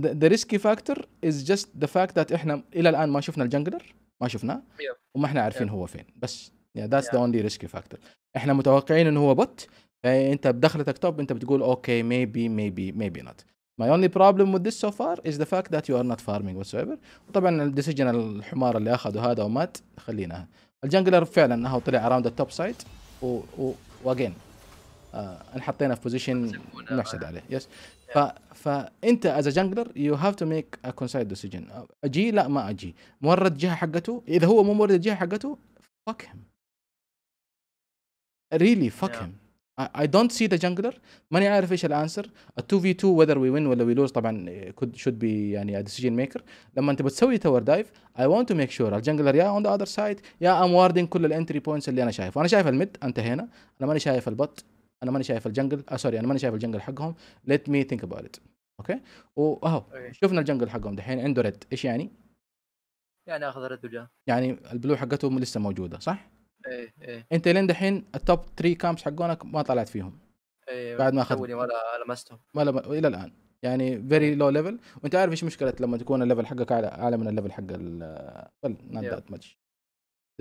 ذا ريسكي فاكتور از جاست ذا فاكت ذات احنا الى الان ما شفنا الجنجلر ما شفناه وما احنا عارفين هو فين بس ذاتس ذا اونلي ريسكي فاكتور احنا متوقعين انه هو بوت انت بدخلتك توب انت بتقول اوكي ميبي ميبي ميبي نوت My only problem with this so far is the fact that you are not farming whatsoever. طبعا الديسيجن الحمار اللي اخذه هذا ومات خليناها. الجنجلر فعلا هو طلع اراوند التوب سايد و واجين آه انحطينا في بوزيشن نحسد عليه يس ف فانت از جنجلر يو هاف تو ميك ا كونسايد ديسيجن اجي لا ما اجي مورد الجهه حقته اذا هو مو مورد الجهه حقته فك هيم ريلي فك هيم اي دونت سي ذا جنجلر ماني عارف ايش الانسر ال 2 في 2 وذر وي وين ولا وي لوز طبعا كود شود بي يعني ديسيجن ميكر لما انت بتسوي تاور دايف اي ونت تو ميك شور الجنجلر يا اون ذا اذر سايد يا ام واردين كل الانتري بوينتس اللي انا شايفه انا شايف الميد انتهينا انا ماني شايف البط انا ماني شايف الجنجل آه سوري انا ماني شايف الجنجل حقهم ليت مي ثينك اباوت ات اوكي واهو شفنا الجنجل حقهم دحين عنده ريد ايش يعني؟
يعني اخذ ريد وجا
يعني البلو حقتهم لسه موجوده صح؟
ايه ايه انت
لين دحين التوب 3 كامبس حقونك ما طلعت فيهم
ايه بعد ما اخذت ولا لمستهم
ولا الى الان يعني فيري لو ليفل وانت عارف ايش مشكله لما تكون الليفل حقك اعلى اعلى من الليفل حق ال well, not yeah. that much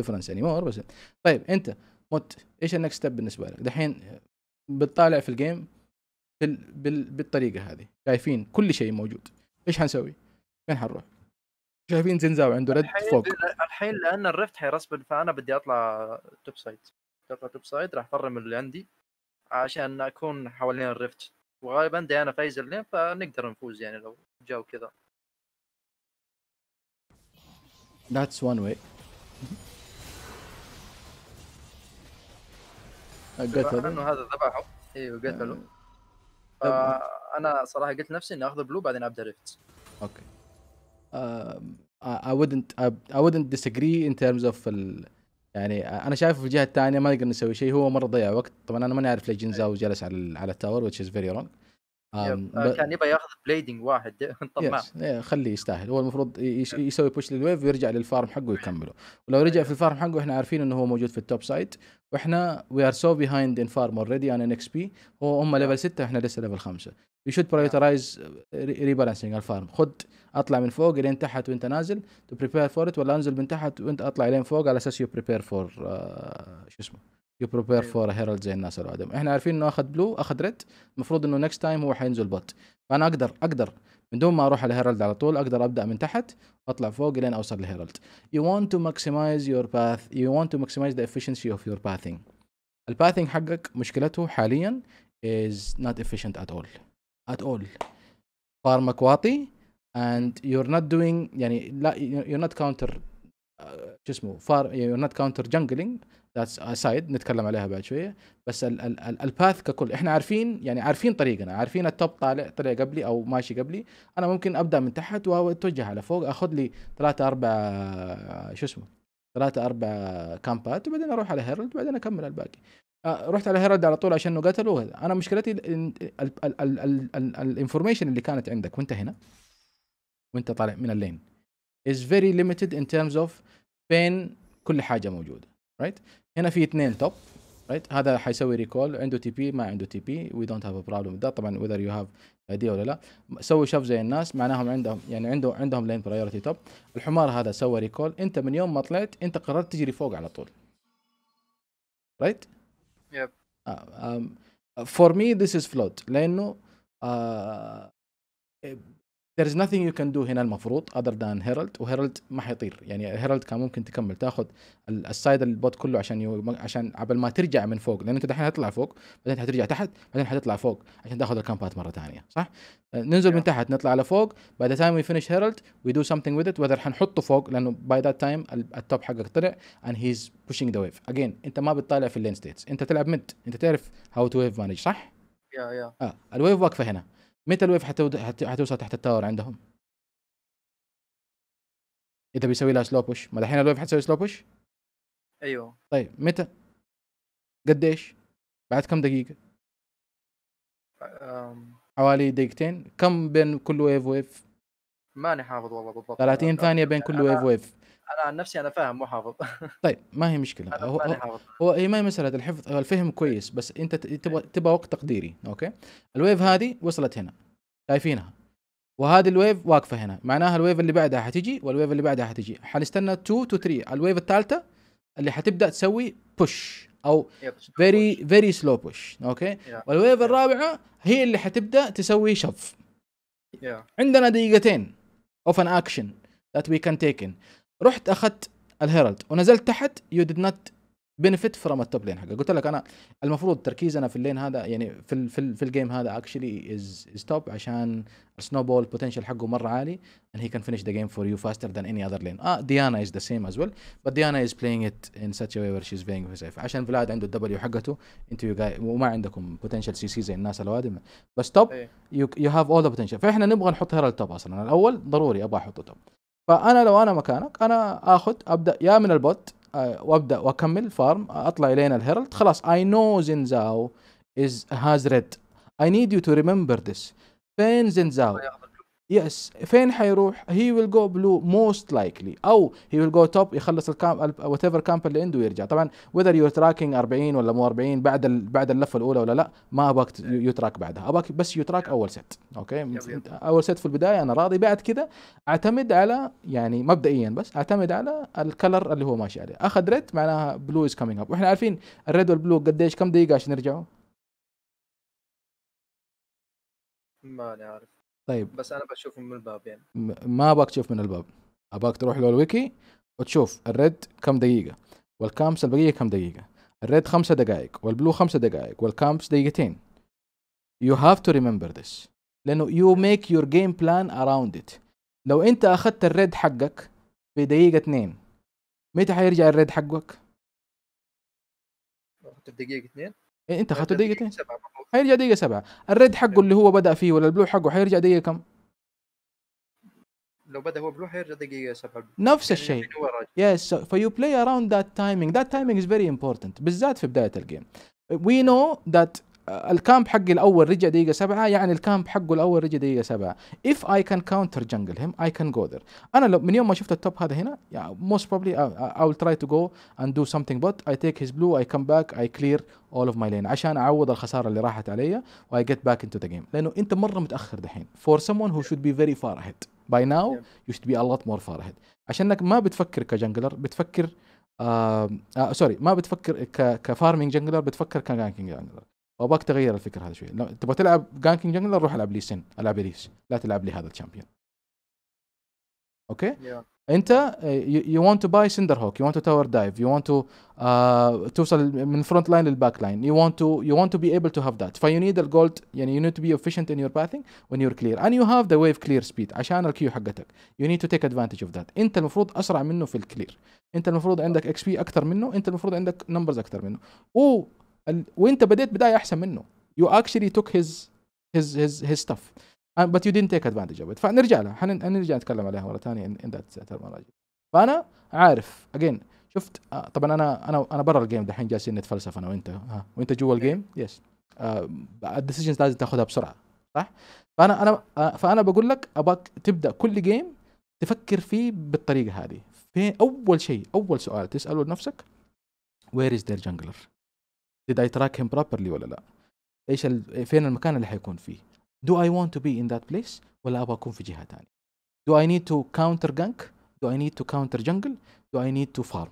difference بس طيب انت مت ايش النكست ستيب بالنسبه لك؟ دحين بتطالع في الجيم بال... بال... بالطريقه هذه شايفين كل شيء موجود ايش حنسوي؟ فين حنروح؟ شايفين زنزاو عنده رد فوق
الحين لان الرفت حيرسبن فانا بدي اطلع توب سايد بدي اطلع توب سايد راح افرم اللي عندي عشان اكون حوالين الرفت وغالبا ديانا فايز اللين فنقدر نفوز يعني لو جو كذا
That's one way. قتلوا انه هذا
ذبحه ايوه قتلوا آه. فانا صراحه قلت نفسي اني اخذ بلو بعدين ابدا ريفت
اوكي آه، I wouldn't I wouldn't disagree in terms of ال... يعني انا شايفه في الجهه الثانيه ما نقدر نسوي شيء هو مره ضيع وقت طبعا انا ماني عارف ليش جنزا وجلس على على التاور which is very wrong آه، كان
يبغى ياخذ بليدنج واحد طماع إيه،
خليه يستاهل هو المفروض أيوة. يسوي بوش للويف ويرجع للفارم حقه ويكمله ولو رجع أيوة. في الفارم حقه احنا عارفين انه هو موجود في التوب سايد واحنا وي ار سو بيهايند ان فارم اوريدي ان ان اكس بي هو هم ليفل 6 احنا لسه ليفل 5 يو شود برايوترايز ريبالانسنج الفارم خد اطلع من فوق لين تحت وانت نازل تو بريبير فور ات ولا انزل من تحت وانت اطلع لين فوق على اساس يو بريبير فور شو اسمه يو بريبير فور هيرالد زي الناس العدم احنا عارفين انه اخذ بلو اخذ ريد المفروض انه نكست تايم هو حينزل بوت فانا اقدر اقدر من دون ما اروح على هيرالد على طول اقدر ابدا من تحت واطلع فوق لين اوصل لهيرالد يو want تو maximize يور باث يو want تو maximize ذا efficiency اوف يور باثينج الباثينج حقك مشكلته حاليا از نوت efficient ات اول at all فار مكواطي and you're not doing يعني لا you're not counter آه، شو اسمه فار you're not counter jungling ذاتس اسايد نتكلم عليها بعد شويه بس ال ال ال الباث ككل احنا عارفين يعني عارفين طريقنا عارفين التوب طالع طلع قبلي او ماشي قبلي انا ممكن ابدا من تحت واتوجه على فوق اخذ لي ثلاثة اربع شو اسمه ثلاثة اربع كامبات وبعدين اروح على هيرلد وبعدين اكمل الباقي آه، رحت على هيرد على طول عشان انه انا مشكلتي الانفورميشن اللي كانت عندك وانت هنا وانت طالع من اللين از فيري ليمتد ان ترمز اوف فين كل حاجه موجوده رايت right? هنا في اثنين توب رايت هذا حيسوي ريكول عنده تي بي ما عنده تي بي وي دونت هاف ا بروبلم ده طبعا وذر يو هاف ايديا ولا لا سوي شاف زي الناس معناهم عندهم يعني عنده عندهم لين برايورتي توب الحمار هذا سوى ريكول انت من يوم ما طلعت انت قررت تجري فوق على طول رايت right? Uh, um, uh, for me this is flawed لانه uh, there is nothing you can do هنا المفروض other than هيرالد وهيرالد ما حيطير يعني هيرالد كان ممكن تكمل تاخذ السايد البوت كله عشان يو... عشان قبل ما ترجع من فوق لان انت دحين هتطلع فوق بعدين حترجع تحت بعدين حتطلع فوق عشان تاخذ الكامبات مره ثانيه صح؟ ننزل yeah. من تحت نطلع لفوق باي ذا تايم وي فينش هيرالد وي دو سمثينج وذ ات وذر حنحطه فوق لانه باي ذات تايم التوب حقك طلع اند هيز بوشينج ذا ويف اجين انت ما بتطالع في اللين ستيتس انت تلعب مد انت تعرف هاو تو ويف مانج صح؟ يا yeah, يا yeah. اه الويف واقفه هنا متى الويف حت... حتوصل تحت التاور عندهم؟ اذا بيسوي لها سلو بوش ما الحين الويف حتسوي سلو بوش؟ ايوه طيب متى؟ قديش؟ بعد كم دقيقة؟
أم...
حوالي دقيقتين كم بين كل ويف ويف؟
ماني حافظ والله بالضبط 30 ثانية بين كل ويف ويف انا عن نفسي انا فاهم مو حافظ
طيب ما هي مشكله هو هو, هو هي إيه، ما هي مساله الحفظ الفهم كويس بس انت تبغى إيه. تبغى وقت تقديري اوكي الويف هذه وصلت هنا شايفينها وهذه الويف واقفه هنا معناها الويف اللي بعدها حتجي والويف اللي بعدها حتجي حنستنى 2 تو 3 الويف الثالثه اللي حتبدا تسوي بوش او فيري فيري سلو بوش اوكي والويف الرابعه هي اللي حتبدا تسوي شف yeah. عندنا دقيقتين اوف ان اكشن ذات وي كان تيكن رحت اخذت الهيرالد ونزلت تحت يو ديد نوت بنفيت فروم التوب لين حقه قلت لك انا المفروض تركيزنا في اللين هذا يعني في الـ في, الـ في الجيم هذا اكشلي از از توب عشان السنو بول بوتنشال حقه مره عالي and he can finish the game for you faster than any other lane اه ديانا از ذا سيم از ويل but ديانا از playing it in such a way where she's playing for safe عشان فلاد عنده الدبليو حقته انتوا جاي وما عندكم بوتنشال سي سي زي الناس الوادم بس توب يو هاف اول ذا بوتنشال فاحنا نبغى نحط هيرالد توب اصلا الاول ضروري ابغى احطه توب فانا لو انا مكانك انا اخذ ابدا يا من البوت آه، وابدا واكمل فارم اطلع الين الهيرلد خلاص اي نو زينزاو از هاز ريد اي نيد يو تو ريمبر ذس فين زينزاو يس فين حيروح؟ هي ويل جو بلو موست لايكلي او هي ويل جو توب يخلص الكام وات ايفر كامب اللي عنده ويرجع طبعا وذر يو تراكينج 40 ولا مو 40 بعد ال... بعد اللفه الاولى ولا لا ما ابغاك تراك بعدها ابغاك بس يو تراك اول ست اوكي اول ست في البدايه انا راضي بعد كذا اعتمد على يعني مبدئيا بس اعتمد على الكلر اللي هو ماشي عليه اخذ ريد معناها بلو از كامينج اب واحنا عارفين الريد والبلو قديش كم دقيقه عشان يرجعوا؟
ما نعرف طيب بس انا بشوف من الباب يعني
ما ابغاك تشوف من الباب ابغاك تروح له الويكي وتشوف الريد كم دقيقه والكامبس البقيه كم دقيقه الريد خمسة دقائق والبلو خمسة دقائق والكامبس دقيقتين يو هاف تو ريمبر ذس لانه يو ميك يور جيم بلان اراوند ات لو انت اخذت الريد حقك في دقيقه اثنين متى حيرجع الريد حقك؟
اخذت إيه، دقيقه اثنين؟
انت اخذته دقيقتين سبعة حيرجع دقيقه سبعه الريد حقه اللي هو بدا فيه ولا البلو حقه حيرجع دقيقه كم
لو بدا هو بلو حيرجع دقيقه سبعه نفس
يعني الشيء يس فيو بلاي اراوند ذات تايمينج ذات تايمينج از فيري امبورتنت بالذات في بدايه الجيم وي نو ذات الكامب حقي الاول رجع دقيقه سبعه يعني الكامب حقه الاول رجع دقيقه سبعه اف اي كان كاونتر جنجل هيم اي كان جو ذير انا لو من يوم ما شفت التوب هذا هنا موست بروبلي اي ويل تراي تو جو اند دو سمثينج بوت اي تيك هيز بلو اي كم باك اي كلير اول اوف ماي لين عشان اعوض الخساره اللي راحت علي واي جيت باك انتو ذا جيم لانه انت مره متاخر دحين فور someone هو شود بي فيري فار اهيد باي ناو يو شود بي ا لوت مور فار اهيد عشانك ما بتفكر كجنجلر بتفكر آه, آه سوري ما بتفكر كفارمينج جنجلر بتفكر كجانكينج جنجلر وباك تغير الفكر هذا شوي لو تبغى تلعب جانكينج جنجلر روح العب لي سن العب سن لا تلعب لي هذا الشامبيون اوكي yeah. انت يو ونت تو باي سندر هوك يو ونت تو تاور دايف يو ونت تو توصل من فرونت لاين للباك لاين يو ونت تو يو ونت تو بي ايبل تو هاف ذات فيو نيد الجولد يعني يو نيد تو بي افيشنت ان يور باثينج وين يور كلير ان يو هاف ذا ويف كلير سبيد عشان الكيو حقتك يو نيد تو تيك ادفانتج اوف ذات انت المفروض اسرع منه في الكلير انت المفروض عندك اكس بي اكثر منه انت المفروض عندك نمبرز اكثر منه وانت بديت بدايه احسن منه يو اكشلي توك هيز هيز هيز هيز ستاف بت يو دينت تيك ادفانتج اوف فنرجع لها نرجع نتكلم عليها مره ثانيه ان ذات فانا عارف اجين شفت آه طبعا انا انا انا برا الجيم دحين جالسين نتفلسف انا وانت ها آه، وانت جوا الجيم يس الديسيجنز لازم تاخذها بسرعه صح فانا انا آه فانا بقول لك ابغاك تبدا كل جيم تفكر فيه بالطريقه هذه فين اول شيء اول سؤال تساله لنفسك وير از ذير جنجلر did I track him properly ولا لا ايش ال... فين المكان اللي حيكون فيه do I want to be in that place ولا ابغى اكون في جهه ثانيه do I need to counter gank do I need to counter jungle do I need to farm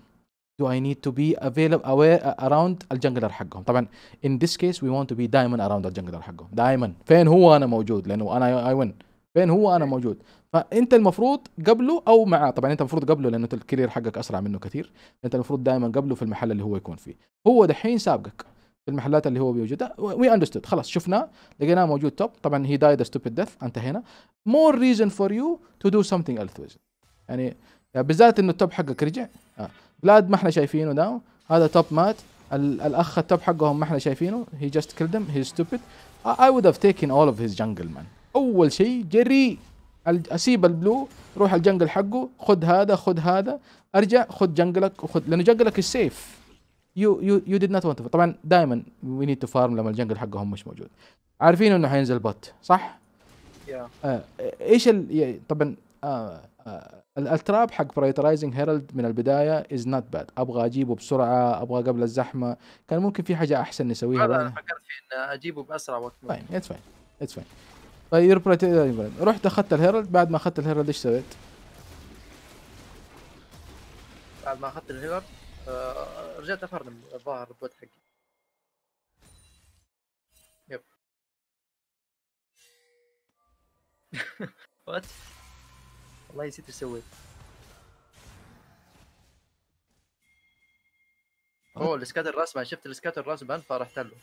do I need to be available aware around الجنجلر حقهم طبعا in this case we want to be دائما around الجنجلر حقهم دائما فين هو انا موجود لانه انا I win بين هو انا إيه. موجود فانت المفروض قبله او معاه طبعا انت المفروض قبله لانه الكرير حقك اسرع منه كثير انت المفروض دائما قبله في المحل اللي هو يكون فيه هو دحين سابقك في المحلات اللي هو بيوجدها وي اندرستود خلاص شفناه لقيناه موجود توب طبعا هي دايد ستوبيد ديث انتهينا مور ريزن فور يو تو دو سمثينج ايلث يعني بالذات انه التوب حقك رجع آه. بلاد ما احنا شايفينه ده هذا توب مات الاخ التوب حقهم ما احنا شايفينه هي جاست كيلد هي ستوبيد اي وود هاف تيكن اول اوف هيز جانجل مان اول شيء جري اسيب البلو روح الجنقل حقه خذ هذا خذ هذا ارجع خذ جنقلك وخذ لانه جنقلك السيف يو يو يو ديد نوت طبعا دائما وي نيد تو فارم لما الجنقل حقهم مش موجود عارفين انه حينزل بوت صح؟ yeah. آه, آه، ايش ال... طبعا آه آه التراب حق برايترايزنج هيرالد من البدايه از نوت باد ابغى اجيبه بسرعه ابغى قبل الزحمه كان ممكن في حاجه احسن نسويها هذا انا
فكرت فيه ان اجيبه باسرع وقت فاين اتس فاين
اتس فاين غير طيب، بروتين رحت اخذت الهيرالد بعد ما اخذت الهيرالد ايش سويت؟
بعد ما اخذت الهيرالد آه، رجعت افرم الظاهر البوت حقي يب وات والله نسيت ايش سويت اوه السكات الراس شفت السكات الراس فرحت له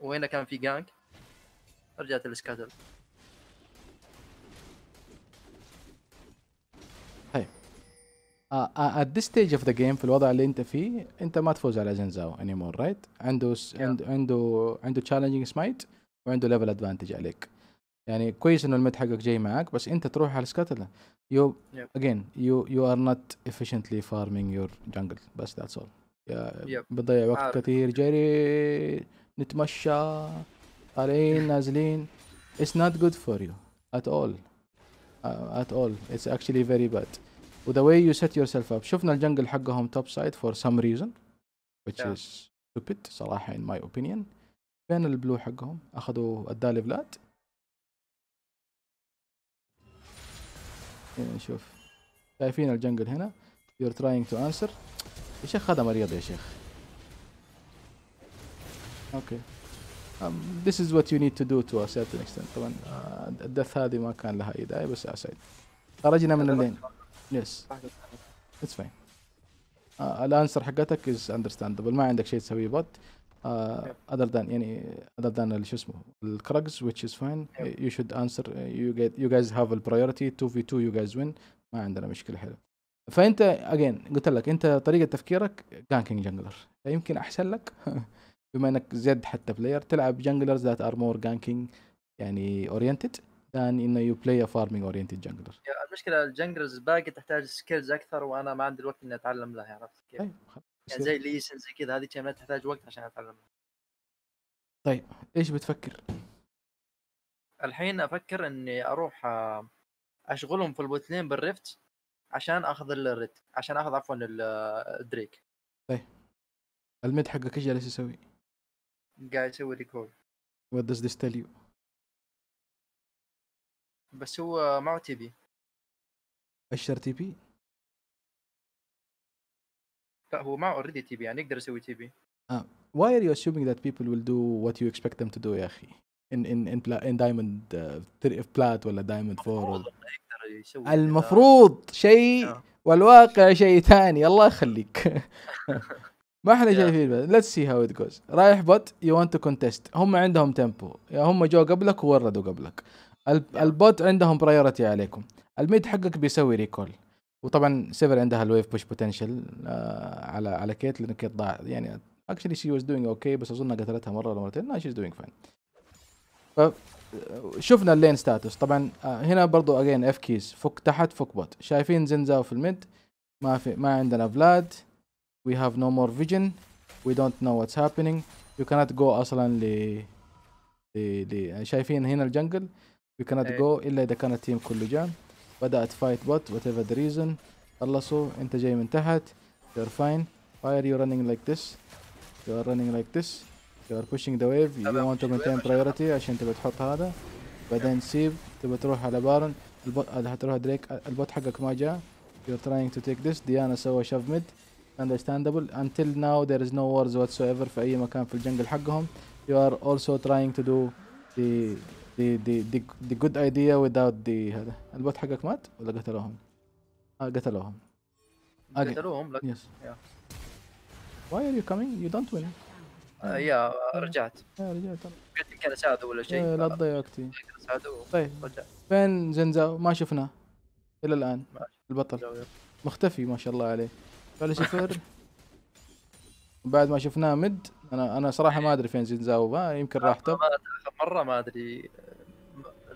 وهنا كان في جانك رجعت الاسكاتل
طيب ات ذيس ستيج اوف ذا جيم في الوضع اللي انت فيه انت ما تفوز على زنزاو اني مور رايت عنده عنده عنده تشالنجينج سمايت وعنده ليفل ادفانتج عليك يعني كويس انه الميت حقك جاي معاك بس انت تروح على سكاتل يو اجين يو يو ار نوت افشنتلي فارمينج يور جنجل بس ذاتس اول بتضيع وقت عارف. آه. كثير جري نتمشى طالعين نازلين it's not good for you at all uh, at all it's actually very bad و the way you set yourself up شفنا الجنجل حقهم top side for some reason which yeah. is stupid صراحة in my opinion فين البلو حقهم أخذوا أدالي فلات هنا نشوف شايفين الجنجل هنا you're trying to answer يا شيخ هذا مريض يا شيخ اوكي okay. Um, this is what you need to do to a certain extent طبعا آه، الدث هذه ما كان لها اي داعي بس اسعد خرجنا من اللين يس اتس فاين الانسر حقتك از اندرستاندبل ما عندك شيء تسويه بوت اذر ذان يعني اذر ذان شو اسمه الكرجز which is fine you should answer you get you guys have a priority 2 في 2 you guys win ما عندنا مشكله حلو فانت اجين قلت لك انت طريقه تفكيرك جانكينج جنجلر يمكن احسن لك بما انك زد حتى بلاير تلعب جانجلرز ذات ار مور جانكينج يعني اورينتد ذان ان يو بلاي فارمينج اورينتد جانجلر
المشكله الجانجلرز باقي تحتاج سكيلز اكثر وانا ما عندي الوقت اني اتعلم لها عرفت كيف؟ طيب. يعني زي ليسن زي كذا هذه كلمات تحتاج وقت عشان اتعلمها
طيب ايش بتفكر؟
الحين افكر اني اروح آه، اشغلهم في البوتلين بالريفت عشان اخذ الريد عشان اخذ عفوا الدريك آه، طيب
الميد حقك ايش جالس يسوي؟
قاعد يسوي ريكول
What does this tell you?
بس هو معه تي بي
أشر تي بي؟
لا هو معه اوريدي تي بي يعني يقدر يسوي تي بي
اه why are you assuming that people will do what you expect them to do يا اخي in in in, pla- in diamond uh, ولا diamond 4 المفروض شيء آه. والواقع شيء ثاني الله يخليك ما احنا yeah. شايفين بس ليتس سي هاو ات جوز رايح بوت يو ونت تو كونتست هم عندهم تيمبو يعني هم جو قبلك ووردوا قبلك البوت عندهم برايورتي عليكم الميد حقك بيسوي ريكول وطبعا سيفر عندها الويف بوش بوتنشل على على كيت لانه كيت ضاع يعني اكشلي شي واز دوينج اوكي بس اظن قتلتها مره ولا مرتين لا شي دوينج فاين شفنا اللين ستاتوس طبعا آه، هنا برضو اجين اف كيز فك تحت فك بوت شايفين زنزاو في الميد ما في ما عندنا فلاد we have no more vision we don't know what's happening you cannot go اصلا ل ل ل شايفين هنا الجنجل we cannot hey. Eh. go الا اذا كان التيم كله جام بدات فايت بوت whatever the reason. ريزن خلصوا انت جاي من تحت you're fine why are you running like this you are running like this you are pushing the wave you want to maintain priority عشان تبي تحط هذا بعدين سيب تبي تروح على بارن البوت هتروح دريك البوت حقك ما جاء you're trying to take this ديانا سوى شف ميد understandable until now there is no wars whatsoever في أي مكان في الجنجل حقهم you are also trying to do the the the the, the good idea without the هذا البوت حقك مات ولا قتلوهم؟ اه قتلوهم آه، قتلوهم لك يس Why are you coming? You don't win. آه، يا
رجعت يا رجعت قلت يمكن اساعده ولا شيء لا تضيع وقتي طيب
فين زنزاو ما شفناه الى الان البطل مختفي ما شاء الله عليه ولا صفر بعد ما شفناه مد انا انا صراحه ما ادري فين زينزاو يمكن راح تب
مره ما ادري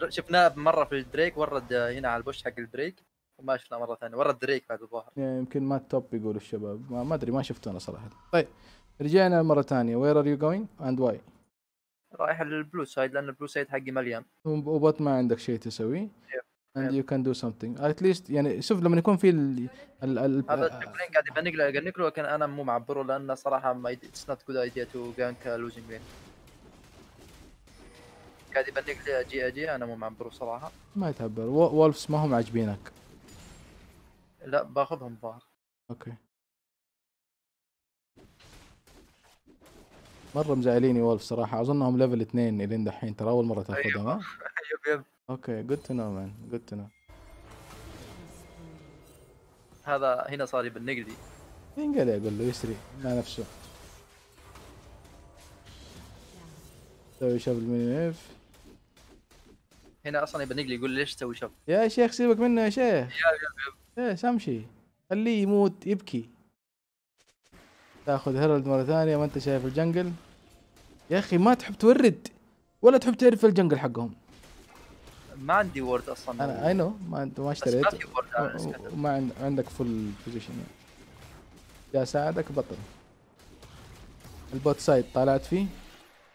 شفناه مره في الدريك ورد هنا على البوش حق الدريك وما شفناه مره ثانيه ورد دريك بعد الظهر
يمكن ما التوب يقول الشباب ما ادري ما شفته انا صراحه طيب رجعنا مره ثانيه وير ار يو جوينج اند واي
رايح للبلو سايد لان البلو سايد حقي مليان
وبط ما عندك شيء تسويه and you can do something at least يعني شوف لما يكون في ال... ال... ال... آه،
قاعد يبنق له يقنق له لكن انا مو معبره لانه صراحه ما اتس نوت جود ايديا تو جانك لوزنج لين قاعد يبنق لي اجي اجي انا مو معبره صراحه
ما يتعبر وولفز ما هم عاجبينك
لا باخذهم الظاهر
اوكي مره مزعليني وولف صراحه اظنهم ليفل اثنين الين دحين ترى اول مره تاخذهم ها أيوه. أيوه، يب يب اوكي جود تو نو مان جود تو نو
هذا هنا صار يبن نقدي
ينقل اقول له يسري مع نفسه سوي شوف المنيف
هنا اصلا يبن نقلي يقول ليش تسوي شوف
يا شيخ سيبك منه يا شيخ يا سامشي خليه يموت يبكي تاخذ هيرولد مره ثانيه ما انت شايف الجنجل يا اخي ما تحب تورد ولا تحب تعرف الجنجل حقهم
ما عندي وورد اصلا انا اي
نو ما انت ما اشتريت بس ما وورد عندك فول بوزيشن يعني جا اساعدك بطل البوت سايد طالعت فيه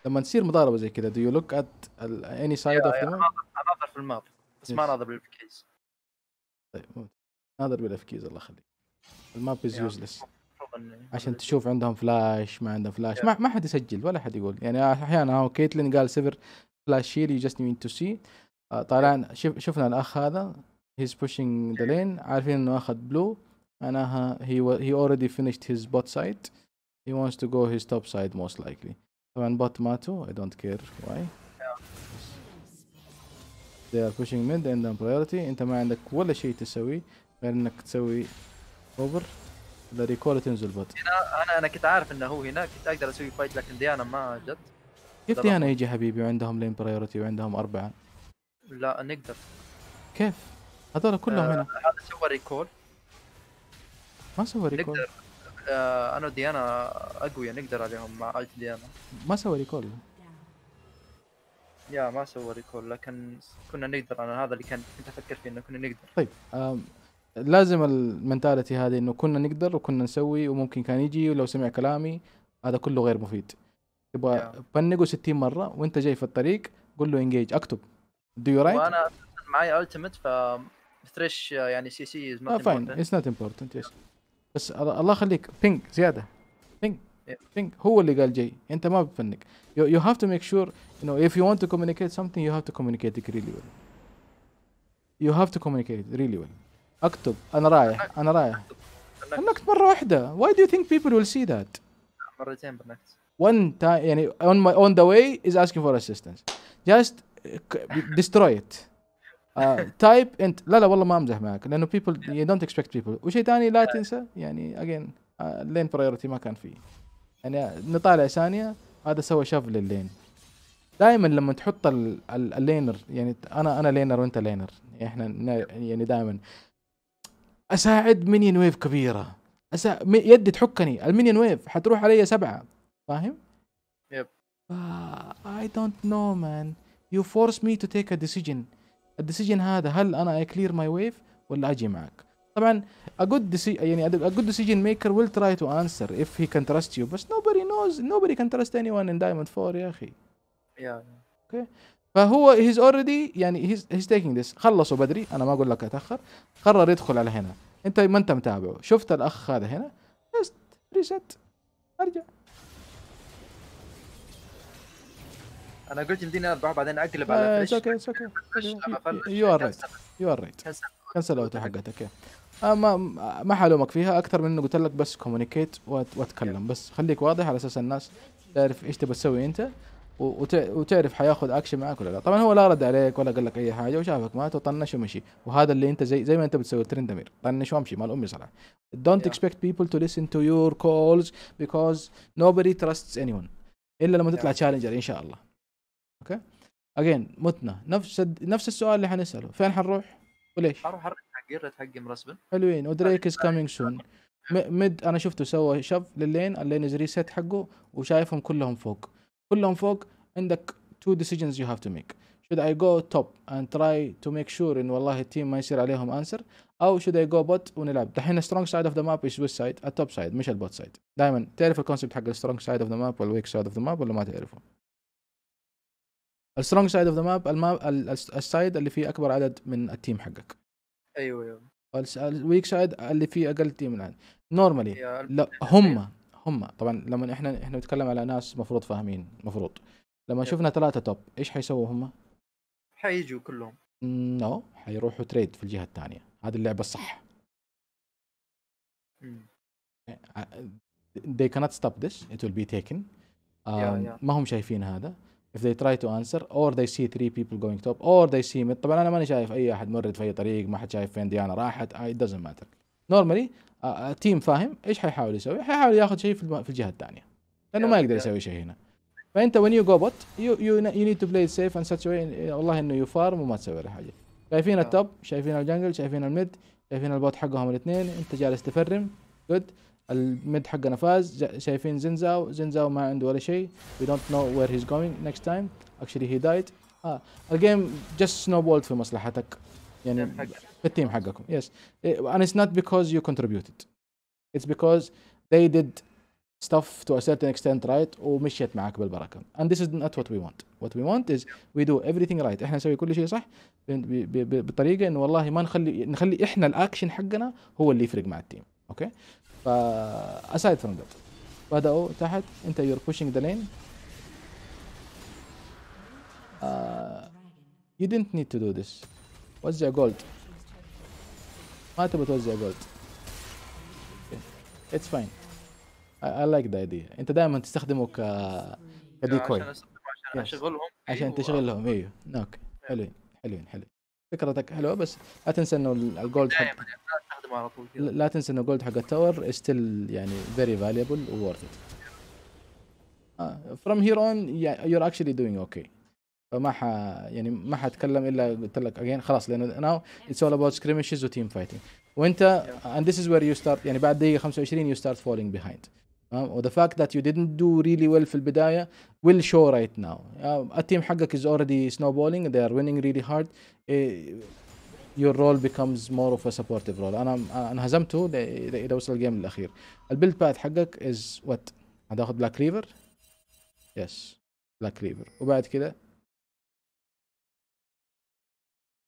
لما تصير مضاربه زي كذا دو يو لوك ات اني سايد اوف ذا
ناظر في الماب بس ما ناظر كيز
طيب ناظر ناظر كيز الله يخليك الماب از يوزلس عشان تشوف عندهم فلاش ما عندهم فلاش yeah. ما حد يسجل ولا حد يقول يعني احيانا هاو كيتلين قال سيفر فلاش شيل يو جاست نيد تو سي آه، طالع شف شفنا الاخ هذا هيز بوشينج ذا لين عارفين انه اخذ بلو معناها هي هي اوريدي فينيشد هيز بوت سايد هي وونتس تو جو هيز توب سايد موست لايكلي طبعا بوت ماتوا اي دونت كير واي they are pushing mid عندهم priority انت ما عندك ولا شيء تسوي غير انك تسوي اوفر ذا ريكول تنزل بوت
هنا انا انا كنت عارف انه هو هناك كنت اقدر اسوي فايت لكن ديانا ما جت كيف ديانا
يجي حبيبي وعندهم لين برايورتي وعندهم اربعه
لا نقدر
كيف؟ هذول كلهم آه هنا
هذا سوى ريكول ما سوى ريكول نقدر آه انا وديانا اقوياء نقدر عليهم مع ديانا
ما سوى ريكول
يا ما سوى ريكول لكن كنا نقدر انا هذا اللي كان كنت افكر فيه انه كنا نقدر
طيب لازم المنتاليتي هذه انه كنا نقدر وكنا نسوي وممكن كان يجي ولو سمع كلامي هذا كله غير مفيد تبغى بنقه 60 مره وانت جاي في الطريق قول له انجيج اكتب Do you write? وانا
معي التيمت ف ثريش يعني سي سي از نوت فاين اتس
نوت امبورتنت يس بس الله يخليك بينج زياده بينج بينج هو اللي قال جاي انت ما بتفنق يو هاف تو ميك شور يو نو if you want to communicate something you have to communicate it really well you have to communicate it really well اكتب انا رايح انا رايح النكت مره واحده why do you think people will see that مرتين بالنكت one time يعني on my on the way is asking for assistance just ات تايب انت لا لا والله ما امزح معك لانه بيبل يو دونت اكسبكت بيبل وشيء ثاني لا تنسى يعني اجين اللين برايورتي ما كان فيه يعني نطالع ثانيه هذا سوى شاف لللين دائما لما تحط اللينر يعني انا انا لينر وانت لينر احنا يعني دائما اساعد مينيون ويف كبيره أسا... يدي تحكني المينيون ويف حتروح علي سبعه فاهم؟ يب اي دونت نو مان يو فورس مي تو تيك ا ديسيجن الديسيجن هذا هل انا اي كلير ماي ويف ولا اجي معك طبعا ا جود يعني ا جود ديسيجن ميكر ويل تراي تو انسر اف هي كان تراست يو بس نوبري نوز نوبري كان تراست اني وان ان دايموند فور يا اخي
يا اوكي
فهو هيز اوريدي يعني هيز هيز تيكينج ذس خلصوا بدري انا ما اقول لك اتاخر قرر يدخل على هنا انت ما انت متابعه شفت الاخ هذا هنا
بس ريست ارجع انا قلت يمديني اربعه بعدين اقلب على آه، فريش اوكي اوكي يو ار ريت
يو ار ريت كنسل الاوتو حقتك ما ما حلومك فيها اكثر من انه قلت لك بس كومونيكيت واتكلم بس خليك واضح على اساس الناس تعرف ايش تبى تسوي انت وتعرف حياخذ اكشن معك ولا لا طبعا هو لا رد عليك ولا قال لك اي حاجه وشافك مات وطنش ومشي وهذا اللي انت زي زي ما انت بتسوي ترند امير طنش وامشي مال امي صراحه don't yeah. expect people to listen to your calls because nobody trusts anyone الا لما تطلع تشالنجر ان شاء الله اوكي اجين متنا نفس نفس السؤال اللي حنساله فين حنروح وليش؟ حروح احرك
حقي حق حقي مرسبن
حلوين ودريك از كامينج سون ميد انا شفته سوى شف للين اللين از ريسيت حقه وشايفهم كلهم فوق كلهم فوق عندك تو ديسيجنز يو هاف تو ميك should I go top and try to make sure ان والله التيم ما يصير عليهم انسر او should I go bot ونلعب دحين strong side of the map is which side التوب سايد مش البوت سايد دائما تعرف الكونسبت حق السترونج سايد اوف ذا ماب والويك سايد اوف ذا ماب ولا ما تعرفه السترونج سايد اوف ذا ماب الماب السايد اللي فيه اكبر عدد من التيم حقك ايوه ايوه الويك سايد اللي فيه اقل تيم من نورمالي هم هم طبعا لما احنا احنا نتكلم على ناس المفروض فاهمين المفروض لما شفنا ثلاثه توب ايش حيسووا هم؟
حيجوا كلهم
نو حيروحوا تريد في الجهه الثانيه هذه اللعبه الصح they cannot stop this it will be taken um, yeah, yeah. ما هم شايفين هذا if they try to answer or they see three people going top or they see me طبعا انا ماني شايف اي احد مرد في اي طريق ما حد شايف فين ديانا راحت it doesn't matter normally تيم آه، آه، فاهم ايش حيحاول يسوي حيحاول ياخذ شيء في الجهه الثانيه لانه ما يقدر يسوي شيء هنا فانت when you go bot you you you need to play it safe and such a way والله انه you farm وما تسوي له حاجه شايفين التوب شايفين الجنجل شايفين الميد شايفين البوت حقهم الاثنين انت جالس تفرم جود المد حقنا فاز شايفين زنزاو زنزاو ما عنده ولا شيء وي دونت نو وير هيز جوينج نكست تايم اكشلي هي دايت اه الجيم جاست سنوبولد في مصلحتك يعني في التيم حقكم يس اند اتس نوت بيكوز يو كونتريبيوتد اتس بيكوز ذي ديد ستاف تو ا certain اكستنت رايت ومشيت معك بالبركة and this is وات وي we وات وي we از وي دو do everything right احنا نسوي كل شيء صح بطريقة انه والله ما نخلي نخلي احنا الاكشن حقنا هو اللي يفرق مع التيم اوكي ف aside from that بدأوا تحت انت you're pushing the lane uh, you didn't need to do this وزع جولد ما تبغى توزع جولد اتس فاين اي لايك ذا ايديا انت دائما تستخدمه ك كديكوي عشان
عشان اشغلهم عشان أيوة. تشغلهم
ايوه اوكي حلوين حلوين حلوين فكرتك حلوه بس لا تنسى انه الجولد حق تستخدمه على طول كده لا تنسى ان جولد حق التاور ستيل يعني فيري فاليبل وورث ات فروم هير اون يور اكشلي دوينج اوكي فما ح يعني ما حاتكلم الا قلت لك اجين خلاص لانه ناو اتس اول اباوت سكريمشز وتيم فايتنج وانت اند ذيس از وير يو ستارت يعني بعد دقيقه 25 يو ستارت فولينج بيهايند تمام وذا فاكت ذات يو didnt دو ريلي ويل في البدايه ويل شو رايت ناو التيم حقك از اوريدي سنو بولينج ذي ار ويننج ريلي هارد your role becomes more of a supportive role انا انا هزمته اذا وصل الجيم الاخير البيلد باث حقك از وات هتاخد بلاك ريفر؟ يس بلاك ريفر وبعد كده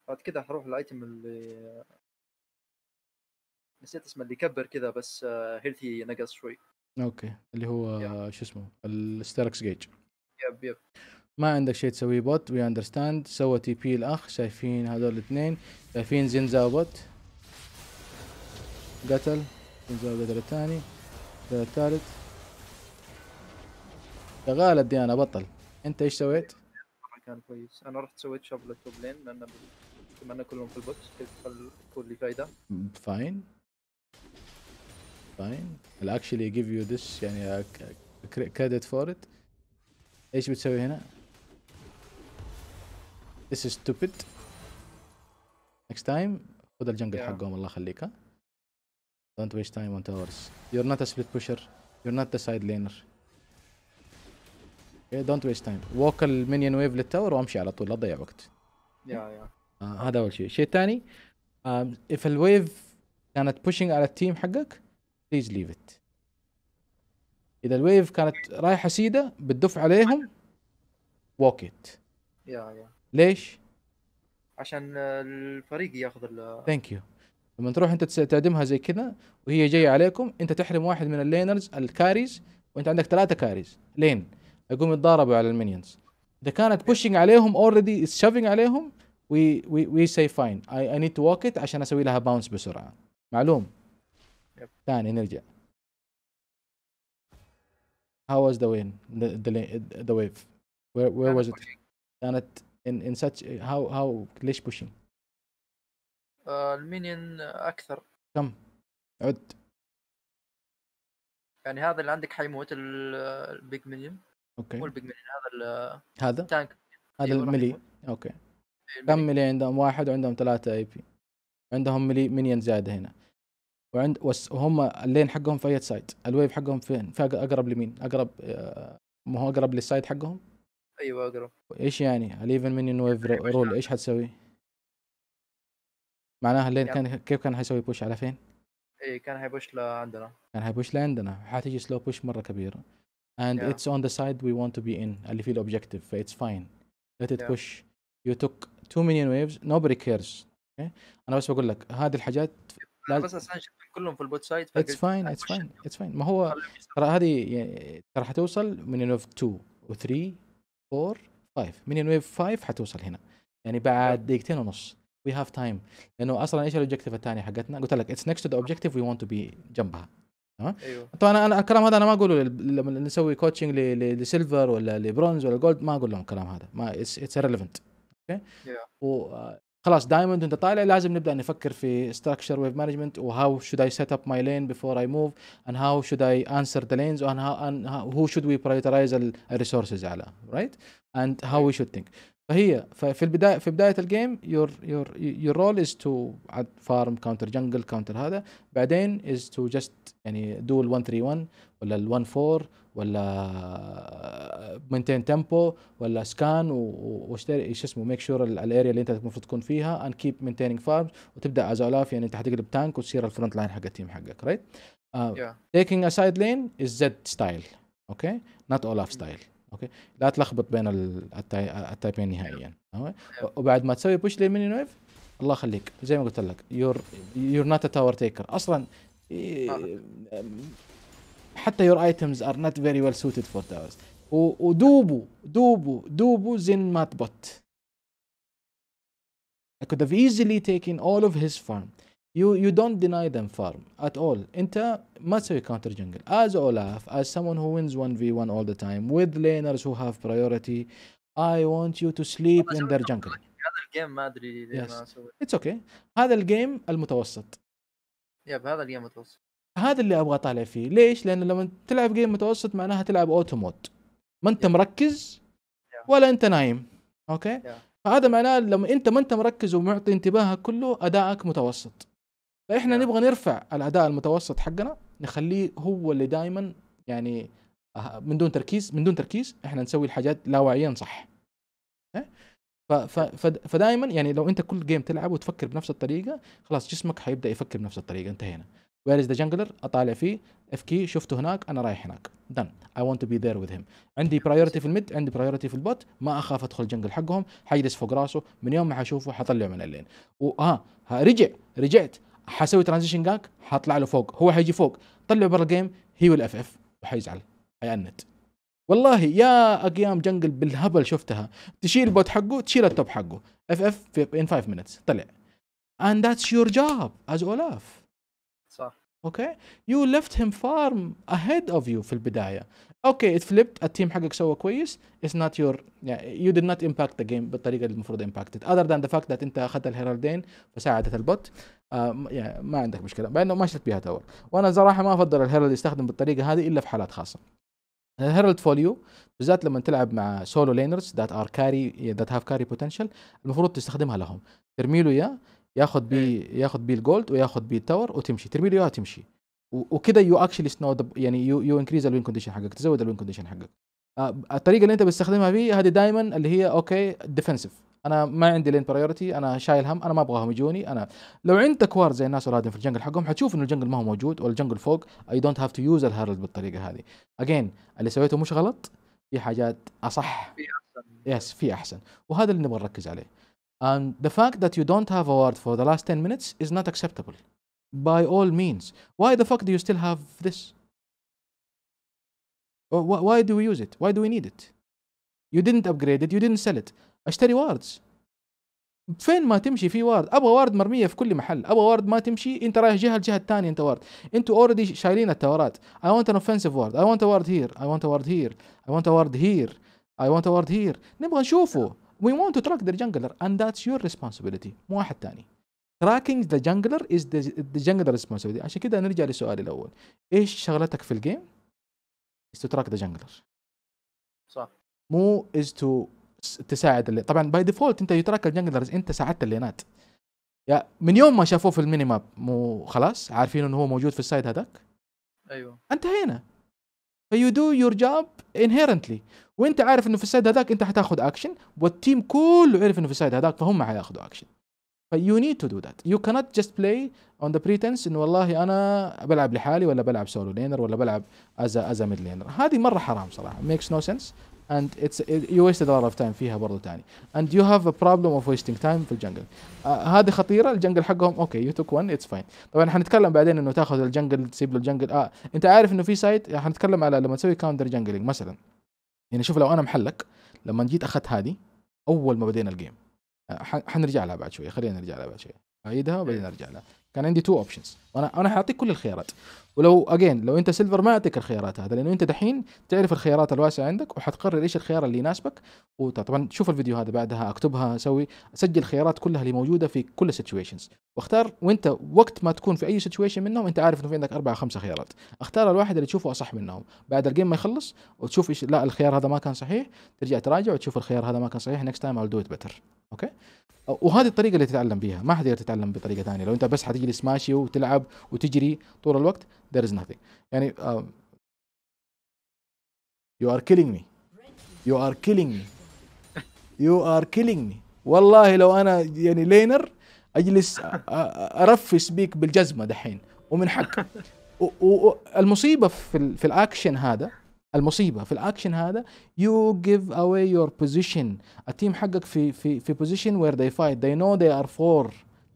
بعد كده هروح الايتم اللي نسيت اسمه اللي يكبر كذا بس هيلثي آه، نقص شوي
اوكي اللي هو yeah. شو اسمه الستاركس جيج يب يب ما عندك شيء تسويه بوت وي اندرستاند سوى تي بي الاخ شايفين هذول الاثنين شايفين زينزا بوت قتل زنزاو قتل الثاني قتل الثالث شغال الديانة بطل انت ايش سويت؟
كان كويس انا رحت سويت شوب للتوب لين لان اتمنى كلهم في البوت كيف تكون لي فايده
فاين فاين I'll actually give you this يعني uh, credit for it ايش بتسوي هنا؟ This is stupid. Next time خذ الجنجل yeah. حقهم الله يخليك ها. Don't waste time on towers. You're not a split pusher. You're not the side laner. Okay, don't waste time. Walk المينيون wave للتاور وامشي على طول لا تضيع وقت. Yeah, yeah. آه هذا اول شيء. الشيء الثاني if wave كانت pushing على التيم حقك please leave it. اذا الويف كانت رايحه سيده بتدف عليهم walk it. Yeah, yeah. ليش؟
عشان الفريق ياخذ ال ثانك
يو لما تروح انت تعدمها زي كذا وهي جايه عليكم انت تحرم واحد من اللينرز الكاريز وانت عندك ثلاثه كاريز لين يقوم يتضاربوا على المينيونز اذا كانت بوشنج عليهم اوريدي شافينج عليهم وي وي وي سي فاين اي نيد تو ووك ات عشان اسوي لها باونس بسرعه معلوم ثاني نرجع هاو واز ذا وين ذا ويف وير وير Where, where كانت in in such how how ليش pushing؟
آه، المينين اكثر
كم؟ عد
يعني هذا اللي عندك حيموت البيج مينيون اوكي مو البيج مينيون هذا هذا التانك
هذا أيوة، الملي اوكي إيه، كم ملي عندهم واحد وعندهم ثلاثة اي بي عندهم ملي مينيون زيادة هنا وعند وهم اللين حقهم في اي سايد الويف حقهم فين؟ في اقرب لمين؟ اقرب آه، ما هو اقرب للسايد حقهم؟ ايوه اقرب ايش يعني الايفن مينيون ويف رول ايش حتسوي؟ معناها اللين يعني. كان كيف كان حيسوي بوش على فين؟
اي كان حيبوش لعندنا
كان حيبوش لعندنا حتيجي سلو بوش مره كبيره and yeah. it's on the side we want to be in اللي فيه الاوبجيكتيف ف it's fine let it yeah. push you took 2 million waves nobody cares okay. انا بس بقول لك هذه الحاجات
لازم بس عشان كلهم في البوت سايد اتس فاين
اتس فاين اتس فاين ما هو ترى هذه يعني ترى حتوصل من اوف 2 و 3 4 5 مينيون ويف 5 حتوصل هنا يعني بعد طيب. دقيقتين ونص وي هاف تايم لانه اصلا ايش الاوبجيكتيف الثاني حقتنا قلت لك اتس نكست تو ذا اوبجيكتيف وي ونت تو بي جنبها تمام أيوه. طبعا انا الكلام هذا انا ما اقوله لما نسوي كوتشنج لسيلفر ولا لبرونز ولا جولد ما اقول لهم الكلام هذا ما اتس ريليفنت اوكي خلاص دائما انت طالع لازم نبدا نفكر في ستراكشر ويف مانجمنت وهاو شود اي سيت اب ماي لين بيفور اي موف اند هاو شود اي انسر ذا لينز اند هو شود وي برايورتايز الريسورسز على رايت اند هاو وي شود ثينك فهي في البدايه في بدايه الجيم يور يور يور رول از تو فارم كاونتر جنجل كاونتر هذا بعدين از تو جست يعني دو ال 1 3 1 ولا ال 1 4 ولا مينتين تيمبو ولا سكان واشتري ايش اسمه ميك شور الاريا اللي انت المفروض تكون فيها ان كيب مينتيننج فارمز وتبدا از اولاف يعني انت حتقلب تانك وتصير الفرونت لاين حق التيم حقك رايت؟ تيكينج ا سايد لين از زد ستايل اوكي؟ نوت اولاف ستايل اوكي لا تلخبط بين التايبين نهائيا وبعد ما تسوي بوش للميني نويف الله يخليك زي ما قلت لك يور يور نوت تاور تيكر اصلا حتى your items are not very well suited for those ودوبوا دوبوا دوبوا زين مات بوت I could have easily taken all of his farm you you don't deny them farm at all انت ما تسوي counter jungle as Olaf as someone who wins 1v1 all the time with laners who have priority I want you to sleep in their jungle
هذا الجيم ما ادري yes. ما اسوي
اتس اوكي هذا الجيم المتوسط
يب هذا الجيم المتوسط
هذا اللي ابغى اطالع فيه ليش لانه لما تلعب جيم متوسط معناها تلعب اوتو مود ما انت مركز ولا انت نايم اوكي فهذا معناه لما انت ما انت مركز ومعطي انتباهك كله ادائك متوسط فاحنا نبغى نرفع الاداء المتوسط حقنا نخليه هو اللي دائما يعني آه، من دون تركيز من دون تركيز احنا نسوي الحاجات لا واعيا صح إيه؟ فدائما يعني لو انت كل جيم تلعب وتفكر بنفس الطريقه خلاص جسمك حيبدا يفكر بنفس الطريقه انتهينا وير از ذا جنجلر اطالع فيه اف كي شفته هناك انا رايح هناك دن اي ونت تو بي ذير وذ هيم عندي برايورتي في الميد عندي برايورتي في البوت ما اخاف ادخل جنجل حقهم حيجلس فوق راسه من يوم ما حشوفه حطلعه من اللين وها آه. رجع رجعت حسوي ترانزيشن جاك حطلع له فوق هو حيجي فوق طلعه برا الجيم هي والاف اف وحيزعل حيأنت والله يا اقيام جنجل بالهبل شفتها تشيل البوت حقه تشيل التوب حقه اف اف ان 5 مينتس طلع اند ذاتس يور جوب از اولاف اوكي يو ليفت هيم فار اهيد اوف يو في البدايه اوكي ات فليبت التيم حقك سوى كويس اتس نوت يور يو ديد نوت امباكت ذا جيم بالطريقه اللي المفروض امباكتد اذر ذان ذا فاكت ذات انت اخذت الهيرالدين فساعدت البوت uh, yeah, ما عندك مشكله مع انه ما شفت بها تو وانا صراحه ما افضل الهيرالد يستخدم بالطريقه هذه الا في حالات خاصه الهيرالد فوليو بالذات لما تلعب مع سولو لينرز ذات ار كاري ذات هاف كاري بوتنشال المفروض تستخدمها لهم ترمي له اياه ياخذ بي إيه. ياخذ بي الجولد وياخذ بي التاور وتمشي ترمي له آه اياها تمشي وكده يو اكشلي سنو يعني يو يو انكريز الوين كونديشن حقك تزود الوين كونديشن حقك آه، الطريقه اللي انت بتستخدمها فيه هذه دائما اللي هي اوكي ديفنسيف انا ما عندي لين برايورتي انا شايل هم انا ما ابغاهم يجوني انا لو عندك كوار زي الناس والهادم في الجنجل حقهم حتشوف انه الجنجل ما هو موجود ولا الجنجل فوق اي دونت هاف تو يوز الهارلد بالطريقه هذه اجين اللي سويته مش غلط في حاجات اصح في احسن يس في احسن وهذا اللي نبغى نركز عليه And the fact that you don't have a word for the last 10 minutes is not acceptable. By all means. Why the fuck do you still have this? Why do we use it? Why do we need it? You didn't upgrade it, you didn't sell it. اشتري words. فين ما تمشي في وارد ابغى وارد مرميه في كل محل ابغى وارد ما تمشي انت رايح جهه الجهه الثانيه انت وارد انتوا اوريدي شايلين التورات I want an offensive word I want a word here I want a word here I want a word here I want a word here نبغى نشوفه we want to track the jungler and that's your responsibility مو واحد ثاني تراكينج ذا جنجلر is the, the jungler responsibility عشان كذا نرجع للسؤال الاول ايش شغلتك في الجيم is to track the jungler صح مو is to تساعد اللي طبعا باي ديفولت انت تراك الجنجلرز انت ساعدت اللينات يا من يوم ما شافوه في الميني ماب مو خلاص عارفين انه هو موجود في السايد هذاك ايوه انتهينا فيو دو يور جاب انهيرنتلي وانت عارف انه في السايد هذاك انت حتاخذ اكشن والتيم كله عرف انه في السايد هذاك فهم حياخذوا اكشن فيو نيد تو دو ذات يو كانت جاست بلاي اون ذا بريتنس انه والله انا بلعب لحالي ولا بلعب سولو لينر ولا بلعب از از ميد لينر هذه مره حرام صراحه ميكس نو سنس and it's it, you wasted a lot of time فيها برضه تاني and you have a problem of wasting time في الجنجل uh, هذه خطيره الجنجل حقهم اوكي يو توك one اتس فاين طبعا حنتكلم بعدين انه تاخذ الجنجل تسيب له الجنجل اه انت عارف انه في سايت حنتكلم على لما تسوي كاونتر جنجلينج مثلا يعني شوف لو انا محلك لما جيت اخذت هذه اول ما بدينا الجيم آه، حنرجع لها بعد شويه خلينا نرجع لها بعد شويه اعيدها وبعدين ارجع لها كان عندي تو اوبشنز وانا انا حاعطيك كل الخيارات ولو اجين لو انت سيلفر ما اعطيك الخيارات هذا لانه انت دحين تعرف الخيارات الواسعه عندك وحتقرر ايش الخيار اللي يناسبك وطبعا شوف الفيديو هذا بعدها اكتبها اسوي اسجل الخيارات كلها اللي موجوده في كل السيتويشنز واختار وانت وقت ما تكون في اي سيتويشن منهم انت عارف انه في عندك اربع خمسه خيارات اختار الواحد اللي تشوفه اصح منهم بعد الجيم ما يخلص وتشوف ايش لا الخيار هذا ما كان صحيح ترجع تراجع وتشوف الخيار هذا ما كان صحيح نكست تايم I'll do it better اوكي وهذه الطريقه اللي تتعلم بيها ما حتقدر تتعلم بطريقه ثانيه لو انت بس حتجلس ماشي وتلعب وتجري طول الوقت there is nothing يعني uh, you are killing me you are killing me you are killing me والله لو انا يعني لينر اجلس ارفس بيك بالجزمه دحين ومن حق والمصيبه في, في الاكشن هذا المصيبه في الاكشن هذا يو جيف اواي يور بوزيشن التيم حقك في في في بوزيشن وير they فايت they know they are 4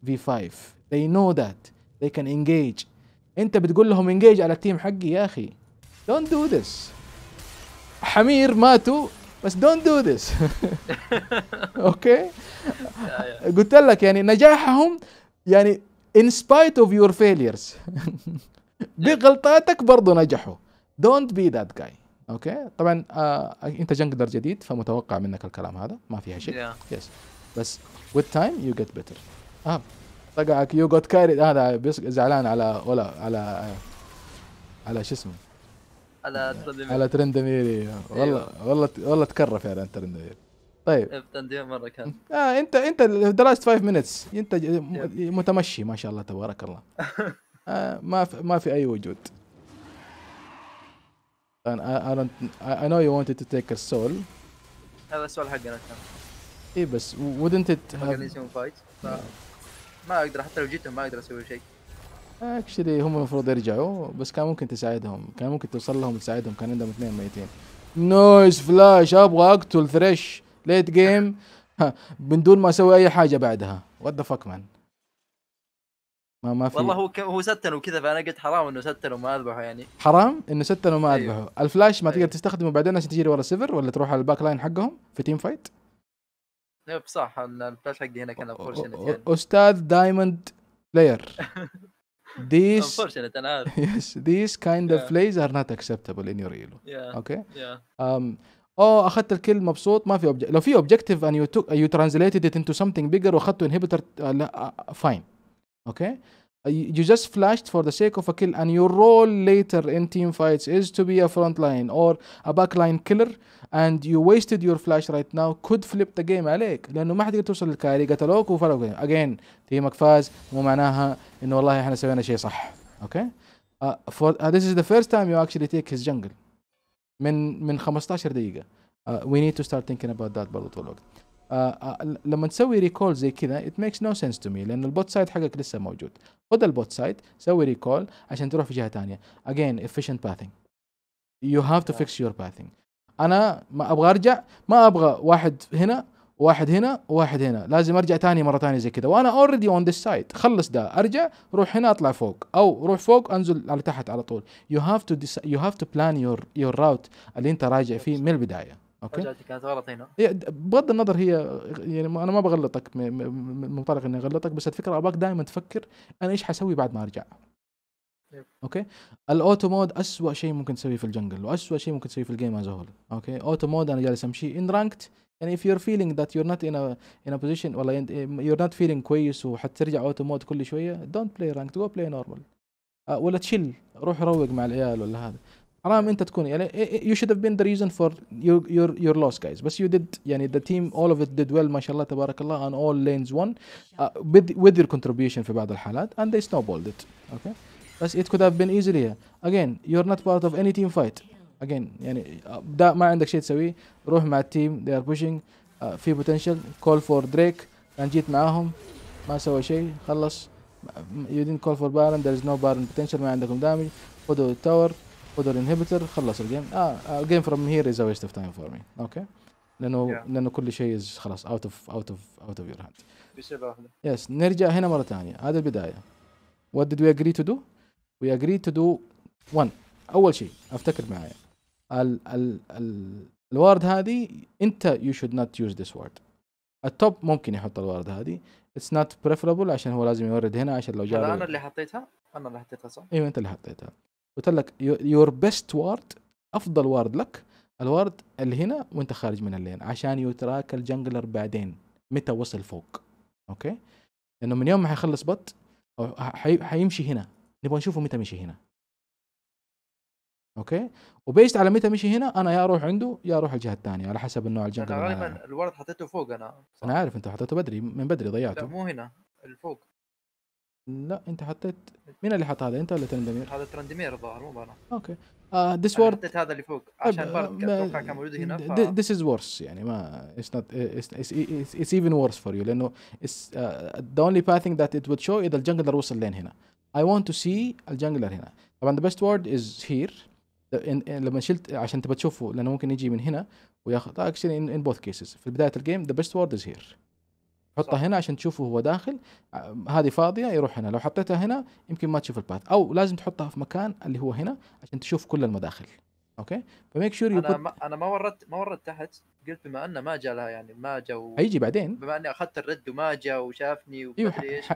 في 5 they know that they can engage انت بتقول لهم انجيج على التيم حقي يا اخي don't do this حمير ماتوا بس دونت دو ذس اوكي قلت لك يعني نجاحهم يعني ان سبايت اوف يور فيليرز بغلطاتك برضه نجحوا دونت بي ذات جاي اوكي طبعا آه انت جنجلر جديد فمتوقع منك الكلام هذا ما فيها شيء yeah. يس بس with time you get better اه طقعك يو جوت كاري هذا زعلان على ولا على على شو اسمه
على ترندميري على
ترندميري أيوة. والله والله والله تكرف يعني ترندميري طيب
إيه، مره كان
اه انت انت دراست 5 مينتس انت متمشي ما شاء الله تبارك الله آه ما في ما في اي وجود انا I, I don't I, I know you wanted to take a soul.
هذا السول حقنا كان.
اي بس ودنت ات have...
فايت ما اقدر حتى لو جيتهم ما اقدر اسوي شيء.
اكشلي هم المفروض يرجعوا بس كان ممكن تساعدهم كان ممكن توصل لهم وتساعدهم كان عندهم اثنين ميتين. نويس فلاش ابغى اقتل ثريش ليت جيم من دون ما اسوي اي حاجه بعدها. وات ذا فاك مان. ما ما في والله
هو ك... هو ستن وكذا فانا قلت حرام انه ستن وما اذبحه يعني
حرام انه ستن وما أيوه. اذبحه أيوه. الفلاش ما أيوه. تقدر تستخدمه بعدين عشان تجري ورا سيفر ولا تروح على الباك لاين حقهم في تيم فايت
نعم صح الفلاش حقي هنا كان فورشنت يعني
استاذ دايموند بلاير ذيس yes انا عارف yeah. of plays are not acceptable in your elo yeah. okay اوه um, oh، اخذت الكل مبسوط ما في لو في اوبجيكتيف ان يو ترانزليتد ات انتو سمثينج بيجر واخذته انهبيتر لا فاين آه، Okay. You just flashed for the sake of a kill, and your role later in team fights is to be a front line or a back line killer, and you wasted your flash right now could flip the game عليك لانه ما حد قدر توصل للكاري قتلوك وفرقوا again تيمك فاز مو معناها انه والله احنا سوينا شيء صح. Okay. Uh, for, uh, this is the first time you actually take his jungle من من 15 دقيقة. Uh, we need to start thinking about that برضه طول الوقت. آه، آه، لما تسوي ريكول زي كذا ات ميكس نو سنس تو مي لان البوت سايد حقك لسه موجود خد البوت سايد سوي ريكول عشان تروح في جهه ثانيه اجين efficient pathing يو هاف تو فيكس يور pathing انا ما ابغى ارجع ما ابغى واحد هنا واحد هنا وواحد هنا لازم ارجع ثاني مره ثانيه زي كذا وانا اوريدي اون ذس سايد خلص ده ارجع روح هنا اطلع فوق او روح فوق انزل على تحت على طول يو هاف تو يو هاف تو بلان يور يور راوت اللي انت راجع فيه من البدايه اوكي مجالتي
كانت غلط هنا
بغض النظر هي يعني انا ما بغلطك من منطلق اني اغلطك بس الفكره اباك دائما تفكر انا ايش حسوي بعد ما ارجع اوكي الاوتو مود اسوء شيء ممكن تسويه في الجنجل واسوء شيء ممكن تسويه في الجيم از هول اوكي اوتو مود انا جالس امشي ان رانكت يعني if you're feeling that you're not in a in a position ولا you're not feeling كويس وحترجع اوتو مود كل شويه don't play ranked go play normal آه، ولا تشيل روح روق مع العيال ولا هذا حرام انت تكون يعني you should have been the reason for your your your loss guys بس you did يعني the team all of it did well ما شاء الله تبارك الله on all lanes won uh, with with your contribution في بعض الحالات and they snowballed it okay بس it could have been easier. again you're not part of any team fight again يعني uh, ده ما عندك شيء تسويه روح مع التيم they are pushing uh, في potential call for Drake كان جيت معاهم ما سوى شيء خلص you didn't call for Baron there is no Baron potential ما عندكم damage خذوا التاور خذوا الانهبيتر خلص الجيم اه الجيم فروم هير از ويست اوف تايم فور مي اوكي لانه yeah. لانه كل شيء خلاص اوت اوف اوت اوف اوت اوف يور هاند بسبب واحده يس نرجع هنا مره ثانيه هذا البدايه وات ديد وي اجري تو دو وي اجري تو دو 1 اول شيء افتكر معايا ال ال ال الورد هذه انت يو شود نوت يوز ذيس وورد التوب ممكن يحط الورد هذه اتس نوت بريفربل عشان هو لازم يورد هنا عشان لو جاء انا
اللي حطيتها انا اللي حطيتها صح؟ ايوه انت اللي
حطيتها قلت لك يور بيست وارد افضل وارد لك الوارد اللي هنا وانت خارج من اللين عشان يتراك الجنجلر بعدين متى وصل فوق اوكي لانه من يوم ما حيخلص بط او حيمشي هنا نبغى نشوفه متى مشي هنا اوكي وبيست على متى مشي هنا انا يا اروح عنده يا اروح الجهه الثانيه على حسب النوع الجنجلر انا غالبا
الورد حطيته فوق انا
صح. انا عارف انت حطيته بدري من بدري ضيعته لا مو
هنا الفوق
لا انت حطيت مين اللي حط هذا انت ولا ترندمير؟
هذا ترندمير الظاهر مو انا اوكي آه ديس وورد حطيت هذا اللي فوق طيب، عشان برد اتوقع كان موجود هنا ذس
از ورس يعني ما اتس نوت اتس ايفن ورس فور يو لانه ذا اونلي باثينج ذات ات وود شو اذا الجنجلر وصل لين هنا اي ونت تو سي الجنجلر هنا طبعا ذا بيست وورد از هير لما شلت عشان تبى تشوفه لانه ممكن يجي من هنا وياخذ اكشلي ان بوث كيسز في بدايه الجيم ذا بيست وورد از هير حطها هنا عشان تشوفه هو داخل آه، هذه فاضيه يروح هنا لو حطيتها هنا يمكن ما تشوف الباث او لازم تحطها في مكان اللي هو هنا عشان تشوف كل المداخل اوكي فميك شور sure انا ما
انا ما وردت ما وردت تحت قلت بما انه ما جاء لها يعني ما جاء و... هيجي بعدين بما اني اخذت الرد وما جاء وشافني ايوه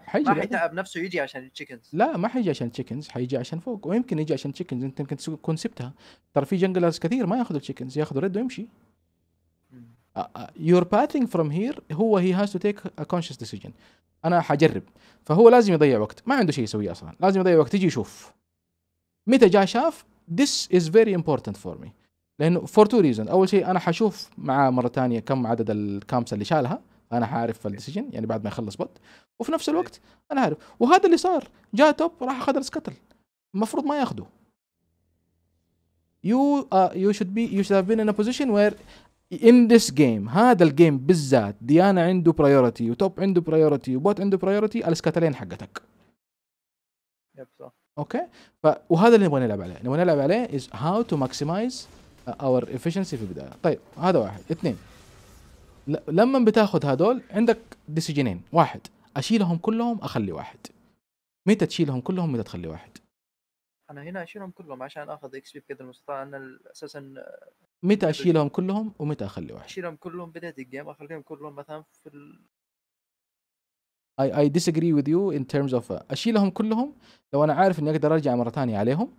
حيجي ما حيتعب نفسه يجي عشان التشيكنز
لا ما حيجي عشان التشيكنز حيجي عشان فوق ويمكن يجي عشان التشيكنز انت يمكن تكون سبتها ترى في جنجلرز كثير ما ياخذوا التشيكنز ياخذوا رد ويمشي يور باثينج فروم هير هو هي هاز تو تيك ا كونشس ديسيجن انا حجرب فهو لازم يضيع وقت ما عنده شيء يسويه اصلا لازم يضيع وقت يجي يشوف متى جاء شاف this is very important for me لانه فور تو ريزون اول شيء انا حشوف معاه مره ثانيه كم عدد الكامس اللي شالها انا حعرف الديسيجن يعني بعد ما يخلص بوت وفي نفس الوقت انا عارف وهذا اللي صار جاء توب راح اخذ السكتل المفروض ما ياخده يو يو uh, you should be you should have been in a position where ان ذس جيم هذا الجيم بالذات ديانا عنده برايورتي وتوب عنده برايورتي وبوت عنده برايورتي الاسكاتلين حقتك يب صح اوكي ف وهذا اللي نبغى نلعب عليه نبغى نلعب عليه از هاو تو ماكسمايز اور افشنسي في البدايه طيب هذا واحد اثنين لما بتاخذ هذول عندك ديسيجنين واحد اشيلهم كلهم اخلي واحد متى تشيلهم كلهم متى تخلي واحد
انا هنا اشيلهم كلهم عشان اخذ اكس بي بقدر المستطاع انا اساسا
متى اشيلهم كلهم ومتى اخلي واحد
اشيلهم كلهم بدايه الجيم اخليهم كلهم مثلا في ال...
I, I disagree with you in terms of اشيلهم كلهم لو انا عارف اني اقدر ارجع مره ثانيه عليهم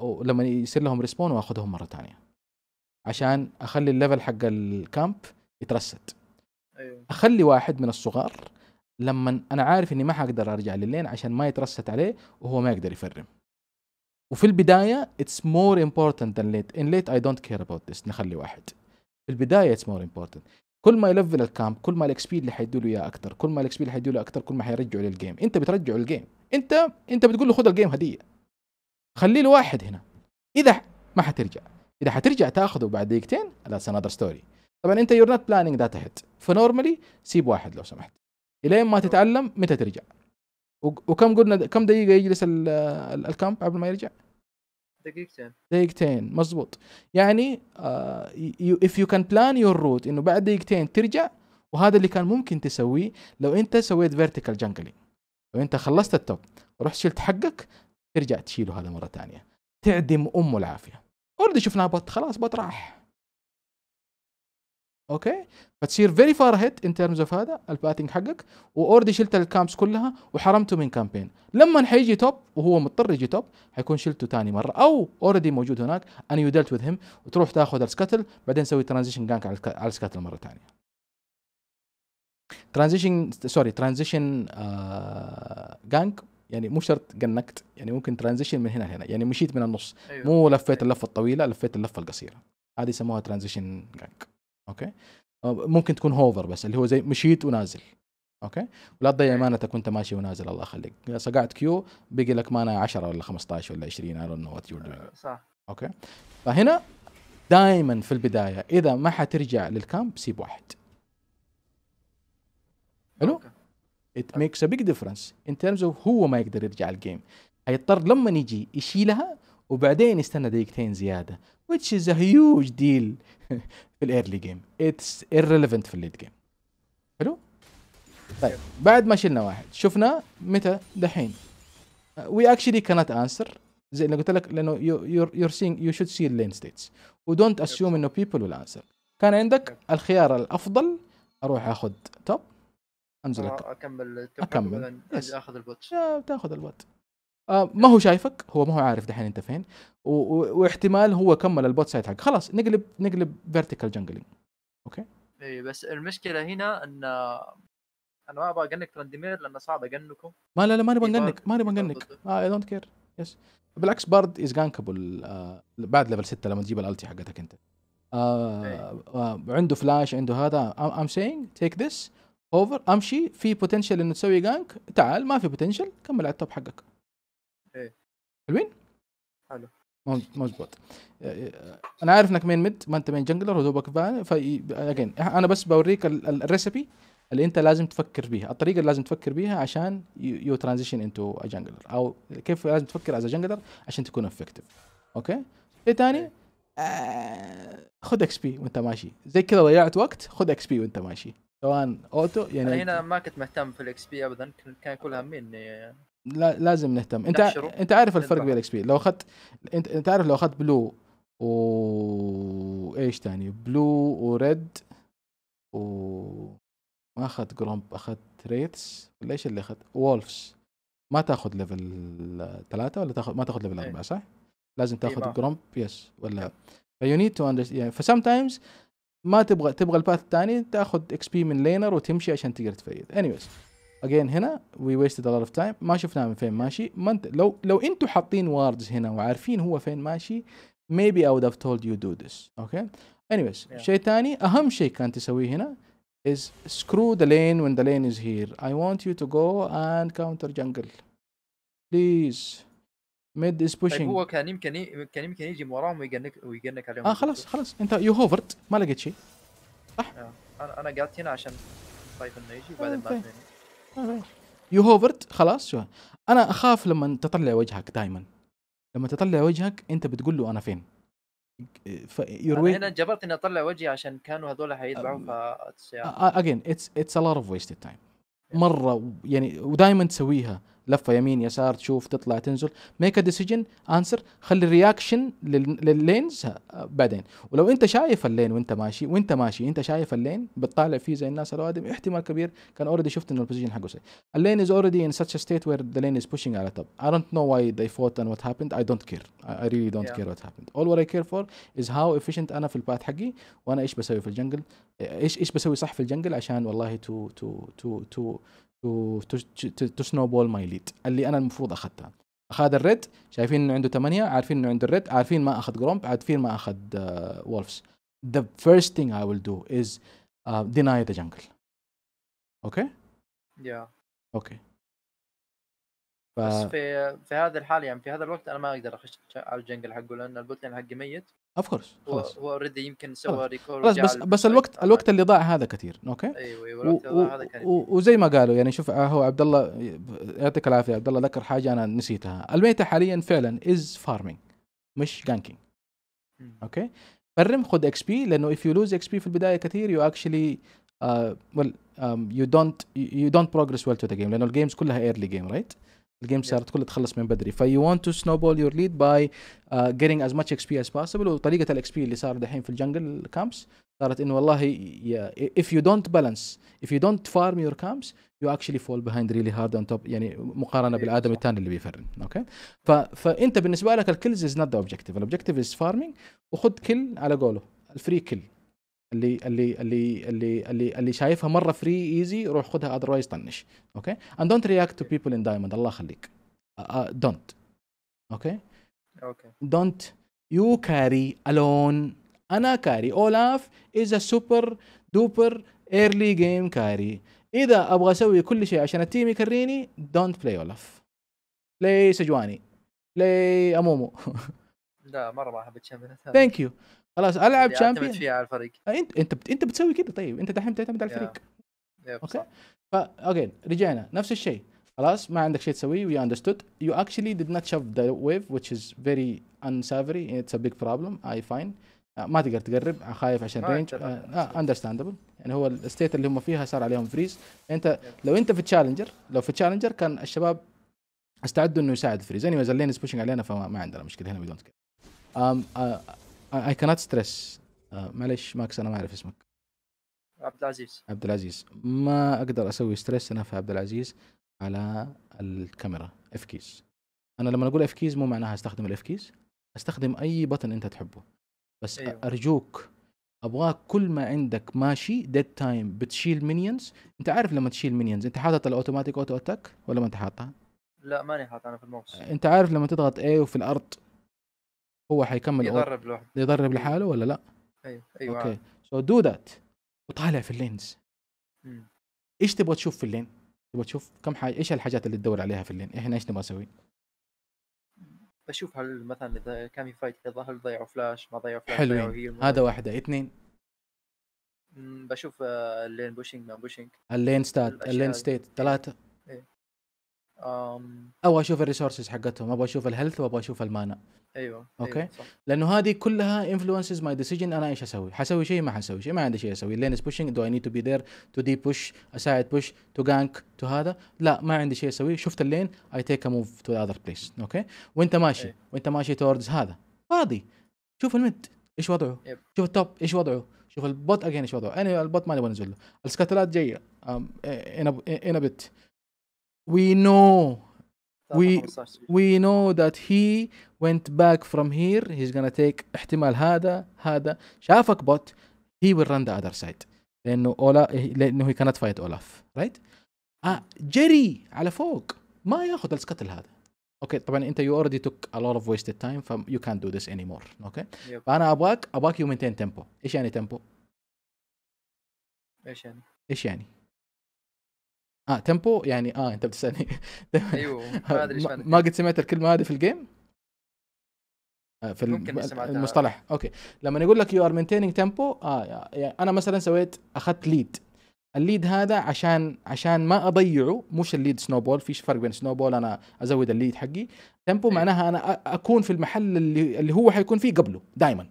ولما يصير لهم ريسبون واخذهم مره ثانيه عشان اخلي الليفل حق الكامب يترسد أيوه. اخلي واحد من الصغار لما انا عارف اني ما حقدر ارجع للين عشان ما يترست عليه وهو ما يقدر يفرم وفي البدايه اتس مور امبورتنت than ليت ان ليت اي دونت كير about this نخلي واحد في البدايه اتس مور امبورتنت كل ما يلفل الكامب كل ما الاكس بي اللي حيدوا له اياه اكثر كل ما الاكس بي اللي حيدوا له اكثر كل ما حيرجعوا للجيم انت بترجعه للجيم انت انت بتقول له خذ الجيم هديه خلي له واحد هنا اذا ما حترجع اذا حترجع تاخذه بعد دقيقتين ذاتس سنادر ستوري طبعا انت يور نوت بلانينج ذات هيت فنورمالي سيب واحد لو سمحت الين ما تتعلم متى ترجع وكم قلنا كم دقيقه يجلس الكامب قبل ما يرجع؟ دقيقتين دقيقتين مزبوط يعني اف يو كان بلان يور روت انه بعد دقيقتين ترجع وهذا اللي كان ممكن تسويه لو انت سويت فيرتيكال جنكلينج لو انت خلصت التوب ورحت شلت حقك ترجع تشيله هذا مره ثانيه تعدم امه العافيه اوريدي شفناه بط خلاص بط راح اوكي فتصير فيري فار هيت ان ترمز اوف هذا الباتنج حقك واوريدي شلت الكامبس كلها وحرمته من كامبين لما حيجي توب وهو مضطر يجي توب حيكون شلته ثاني مره او اوريدي موجود هناك ان يو ديلت وذ هيم وتروح تاخذ السكتل بعدين تسوي ترانزيشن جانك على السكتل مره ثانيه ترانزيشن سوري ترانزيشن جانك يعني مو شرط جنكت يعني ممكن ترانزيشن من هنا لهنا يعني مشيت من النص أيوة. مو لفيت اللفه الطويله لفيت اللفه القصيره هذه يسموها ترانزيشن جانك اوكي ممكن تكون هوفر بس اللي هو زي مشيت ونازل اوكي ولا تضيع مانتك وانت ماشي ونازل الله يخليك صقعت كيو بقي لك مانا 10 ولا 15 ولا 20 اي دونت نو وات يو دوينج صح اوكي فهنا دائما في البدايه اذا ما حترجع للكامب سيب واحد حلو ات ميكس ا بيج ديفرنس ان ترمز اوف هو ما يقدر يرجع الجيم حيضطر لما يجي يشيلها وبعدين يستنى دقيقتين زياده which is a huge deal في الايرلي جيم اتس irrelevant في الليد جيم حلو طيب بعد ما شلنا واحد شفنا متى دحين وي اكشلي كانت انسر زي اللي قلت لك لانه يور يور سينج يو شود سي اللين ستيتس ودونت اسيوم انه بيبل ويل انسر كان عندك الخيار الافضل اروح اخذ توب انزل اكمل اكمل اخذ البوت تاخذ البوت آه، ما هو شايفك هو ما هو عارف دحين انت فين واحتمال هو كمل البوت سايت حق خلاص نقلب نقلب فيرتيكال جنجلينج اوكي
اي بس المشكله هنا ان انا ما ابغى اقنك ترندمير لانه صعب اقنكم
ما لا لا ما نبغى إيه، نقنك ما نبغى إيه، نقنك اي دونت كير يس بالعكس بارد از آه، جانكبل بعد ليفل 6 لما تجيب الالتي حقتك انت آه، إيه. عنده فلاش عنده هذا ام سينج تيك ذس اوفر امشي في بوتنشل انه تسوي جانك تعال ما في بوتنشل كمل على التوب حقك ايه حلوين؟ حلو مظبوط آه، آه، انا عارف انك مين ميد ما انت مين جنجلر ودوبك فان انا بس بوريك الريسبي اللي انت لازم تفكر بيها الطريقه اللي لازم تفكر بيها عشان يو ترانزيشن انتو جنجلر او كيف لازم تفكر از جنجلر عشان تكون افكتيف اوكي شيء إيه ثاني إيه. آه خذ اكس بي وانت ماشي زي كذا ضيعت وقت خذ اكس بي وانت ماشي سواء اوتو يعني انا هنا
ما كنت مهتم في الاكس بي ابدا كان كل همي اني
لا لازم نهتم انت انت عارف الفرق بين الاكس بي لو اخذت انت انت عارف لو اخذت بلو و ايش تاني بلو وريد و ما اخذت جرومب اخذت ريتس ولا ايش اللي اخذت وولفز ما تاخذ ليفل ثلاثة ولا تاخذ ما تاخذ ليفل إيه. أربعة صح؟ لازم إيه، تاخذ جرومب يس ولا فيو نيد تو اندرستاند فسم تايمز ما تبغى تبغى الباث الثاني تاخذ اكس بي من لينر وتمشي عشان تقدر تفيد اني anyway. اجين هنا وي ويستد اوف تايم ما شفناه من فين ماشي ما انت لو لو انتم حاطين واردز هنا وعارفين هو فين ماشي maybe I would have told you do this okay anyways ويز شيء ثاني اهم شيء كان تسويه هنا is screw the lane when the lane is here I want you to go and counter jungle please mid is طيب، pushing طيب هو
كان يمكن كان يمكن يجي من وراهم ويقنك ويقنك عليهم اه
خلاص خلاص انت يو هوفرت ما لقيت شيء
صح؟ آه، انا انا قعدت هنا عشان خايف طيب انه يجي وبعدين ما آه، طيب.
يو هوفرت خلاص شو انا اخاف لما تطلع وجهك دائما لما تطلع وجهك انت بتقول له انا فين ف يروي هنا
جبرت اني اطلع وجهي عشان كانوا هذول حيدفعوا ف
اجين اتس اتس ا لوت اوف ويستد تايم مره يعني ودائما تسويها لفه يمين يسار تشوف تطلع تنزل ميك ا ديسيجن انسر خلي الرياكشن لللينز بعدين ولو انت شايف اللين وانت ماشي وانت ماشي انت شايف اللين بتطالع فيه زي الناس الاوادم احتمال كبير كان اوريدي شفت انه البوزيشن حقه سيء اللين از اوريدي ان such ستيت وير ذا لين از بوشينج على توب اي دونت نو واي ذي فوت اند وات هابند اي دونت كير اي ريلي دونت كير وات هابند اول وات اي كير فور از هاو افيشنت انا في الباث حقي وانا ايش بسوي في الجنجل ايش ايش بسوي صح في الجنجل عشان والله تو تو تو تو تو سنو بول ماي ليد اللي انا المفروض اخذتها اخذ الريد شايفين انه عنده 8 عارفين انه عنده الريد عارفين ما اخذ جرومب عارفين ما اخذ وولفز آه، the first thing I will do is ديناي آه، deny the jungle. يا اوكي ف... بس
في في هذه الحاله يعني في هذا الوقت انا ما اقدر اخش على الجنجل حقه لان البوتلين حقي ميت اوف كورس خلاص هو اوريدي يمكن سوى ريكورد خلاص بس بس الوقت الوقت اللي
ضاع هذا كثير اوكي ايوه ايوه الوقت اللي ضاع هذا كثير وزي ما قالوا يعني شوف آه، هو عبد الله يعطيك العافيه عبد الله ذكر حاجه انا نسيتها الميتا حاليا فعلا از فارمينج مش جانكينج اوكي فرم خذ اكس بي لانه اف يو لوز اكس بي في البدايه كثير يو اكشلي ويل يو دونت يو دونت بروجرس ويل تو ذا جيم لانه الجيمز كلها ايرلي جيم رايت right? الجيم صارت كلها تخلص من بدري فيو ونت تو سنو بول يور ليد باي جيتنج از ماتش اكس بي از باسبل وطريقه الاكس بي اللي صار دحين في الجنجل كامبس صارت انه والله اف يو دونت بالانس اف يو دونت فارم يور كامبس يو اكشلي فول بيهايند ريلي هارد اون توب يعني مقارنه إيه، بالادمي الثاني اللي بيفرن اوكي فانت بالنسبه لك الكلز از نوت ذا اوبجيكتيف الاوبجيكتيف از فارمينج وخذ كل على قوله الفري كل اللي اللي اللي اللي اللي, اللي شايفها مره فري ايزي روح خذها اذروايز طنش اوكي اند دونت رياكت تو بيبل ان دايموند الله يخليك دونت اوكي اوكي دونت يو كاري الون انا كاري اولاف از سوبر دوبر ايرلي جيم كاري اذا ابغى اسوي كل شيء عشان التيم يكريني دونت بلاي اولاف بلاي سجواني بلاي امومو
لا مره ما احب الشامبيونات ثانك يو خلاص العب يعني شامبيون فيها على الفريق آه، انت
انت انت بتسوي كذا طيب انت دحين بتعتمد على الفريق اوكي فا اوكي رجعنا نفس الشيء خلاص ما عندك شيء تسويه وي اندرستود يو اكشلي ديد نوت شوف ذا ويف which از فيري unsavory سافري a big problem I find آه، ما تقدر تقرب آه، خايف عشان رينج اندرستاندبل يعني هو الستيت اللي هم فيها صار عليهم فريز انت لو انت في تشالنجر لو في تشالنجر كان الشباب استعدوا انه يساعد فريز اني anyway, زلين بوشنج علينا فما عندنا مشكله هنا وي دونت كير ام اي كانت ستريس معلش ماكس انا ما اعرف اسمك
عبد العزيز
عبد العزيز ما اقدر اسوي ستريس انا في عبد العزيز على الكاميرا اف كيز انا لما اقول اف كيز مو معناها استخدم الاف كيز استخدم اي بطن انت تحبه بس أيوه. ارجوك ابغاك كل ما عندك ماشي ديد تايم بتشيل مينيونز انت عارف لما تشيل مينيونز انت حاطط الاوتوماتيك اوتو اتاك ولا ما انت حاطها؟
لا ماني حاطها انا في الموس انت
عارف لما تضغط اي وفي الارض هو حيكمل يدرب لوحده يدرب أيوه. لحاله ولا لا؟
ايوه ايوه اوكي
سو دو ذات وطالع في اللينز مم. ايش تبغى تشوف في اللين؟ تبغى تشوف كم حاجه ايش الحاجات اللي تدور عليها في اللين؟ احنا ايش نبغى نسوي؟
بشوف هل مثلا اذا كان في فايت كذا هل ضيعوا فلاش ما ضيعوا فلاش حلوين هذا
واحده اثنين
بشوف آه، اللين بوشينج ما بوشينج
اللين ستات اللين ستيت ثلاثه
أم...
ابغى اشوف الريسورسز حقتهم ابغى اشوف الهيلث وابغى اشوف المانا
ايوه اوكي أيوة
لانه هذه كلها انفلونسز ماي ديسيجن انا ايش اسوي حسوي شيء ما حسوي شيء ما عندي شيء اسوي لين از بوشينج دو اي نيد تو بي ذير تو دي بوش اساعد بوش تو جانك تو هذا لا ما عندي شيء اسوي شفت اللين اي تيك ا موف تو اذر بليس اوكي وانت ماشي أيوة. وانت ماشي توردز هذا فاضي شوف الميد ايش وضعه أيوة. شوف التوب ايش وضعه شوف البوت اجين ايش وضعه انا البوت ما نبغى ننزل له السكاتلات جايه ان بت we know we we know that he went back from here he's gonna take احتمال هذا هذا شافك بوت he will run the other side لانه اولا لانه he cannot fight اولاف right آه جري على فوق ما ياخذ السكتل هذا اوكي طبعا انت you already took a lot of wasted time ف you can't do this anymore اوكي فانا ابغاك ابغاك يو مينتين تيمبو ايش يعني تيمبو؟ ايش يعني؟ ايش يعني؟ اه تمبو يعني اه انت بتسالني ايوه ما ادري ايش ما قد سمعت الكلمه هذه في الجيم؟ آه، في ممكن المصطلح اوكي لما يقول لك يو ار مينتيننج تيمبو اه يعني انا مثلا سويت اخذت ليد الليد هذا عشان عشان ما اضيعه مش الليد سنو بول فرق بين سنو بول انا ازود الليد حقي تيمبو أيوه. معناها انا اكون في المحل اللي اللي هو حيكون فيه قبله دائما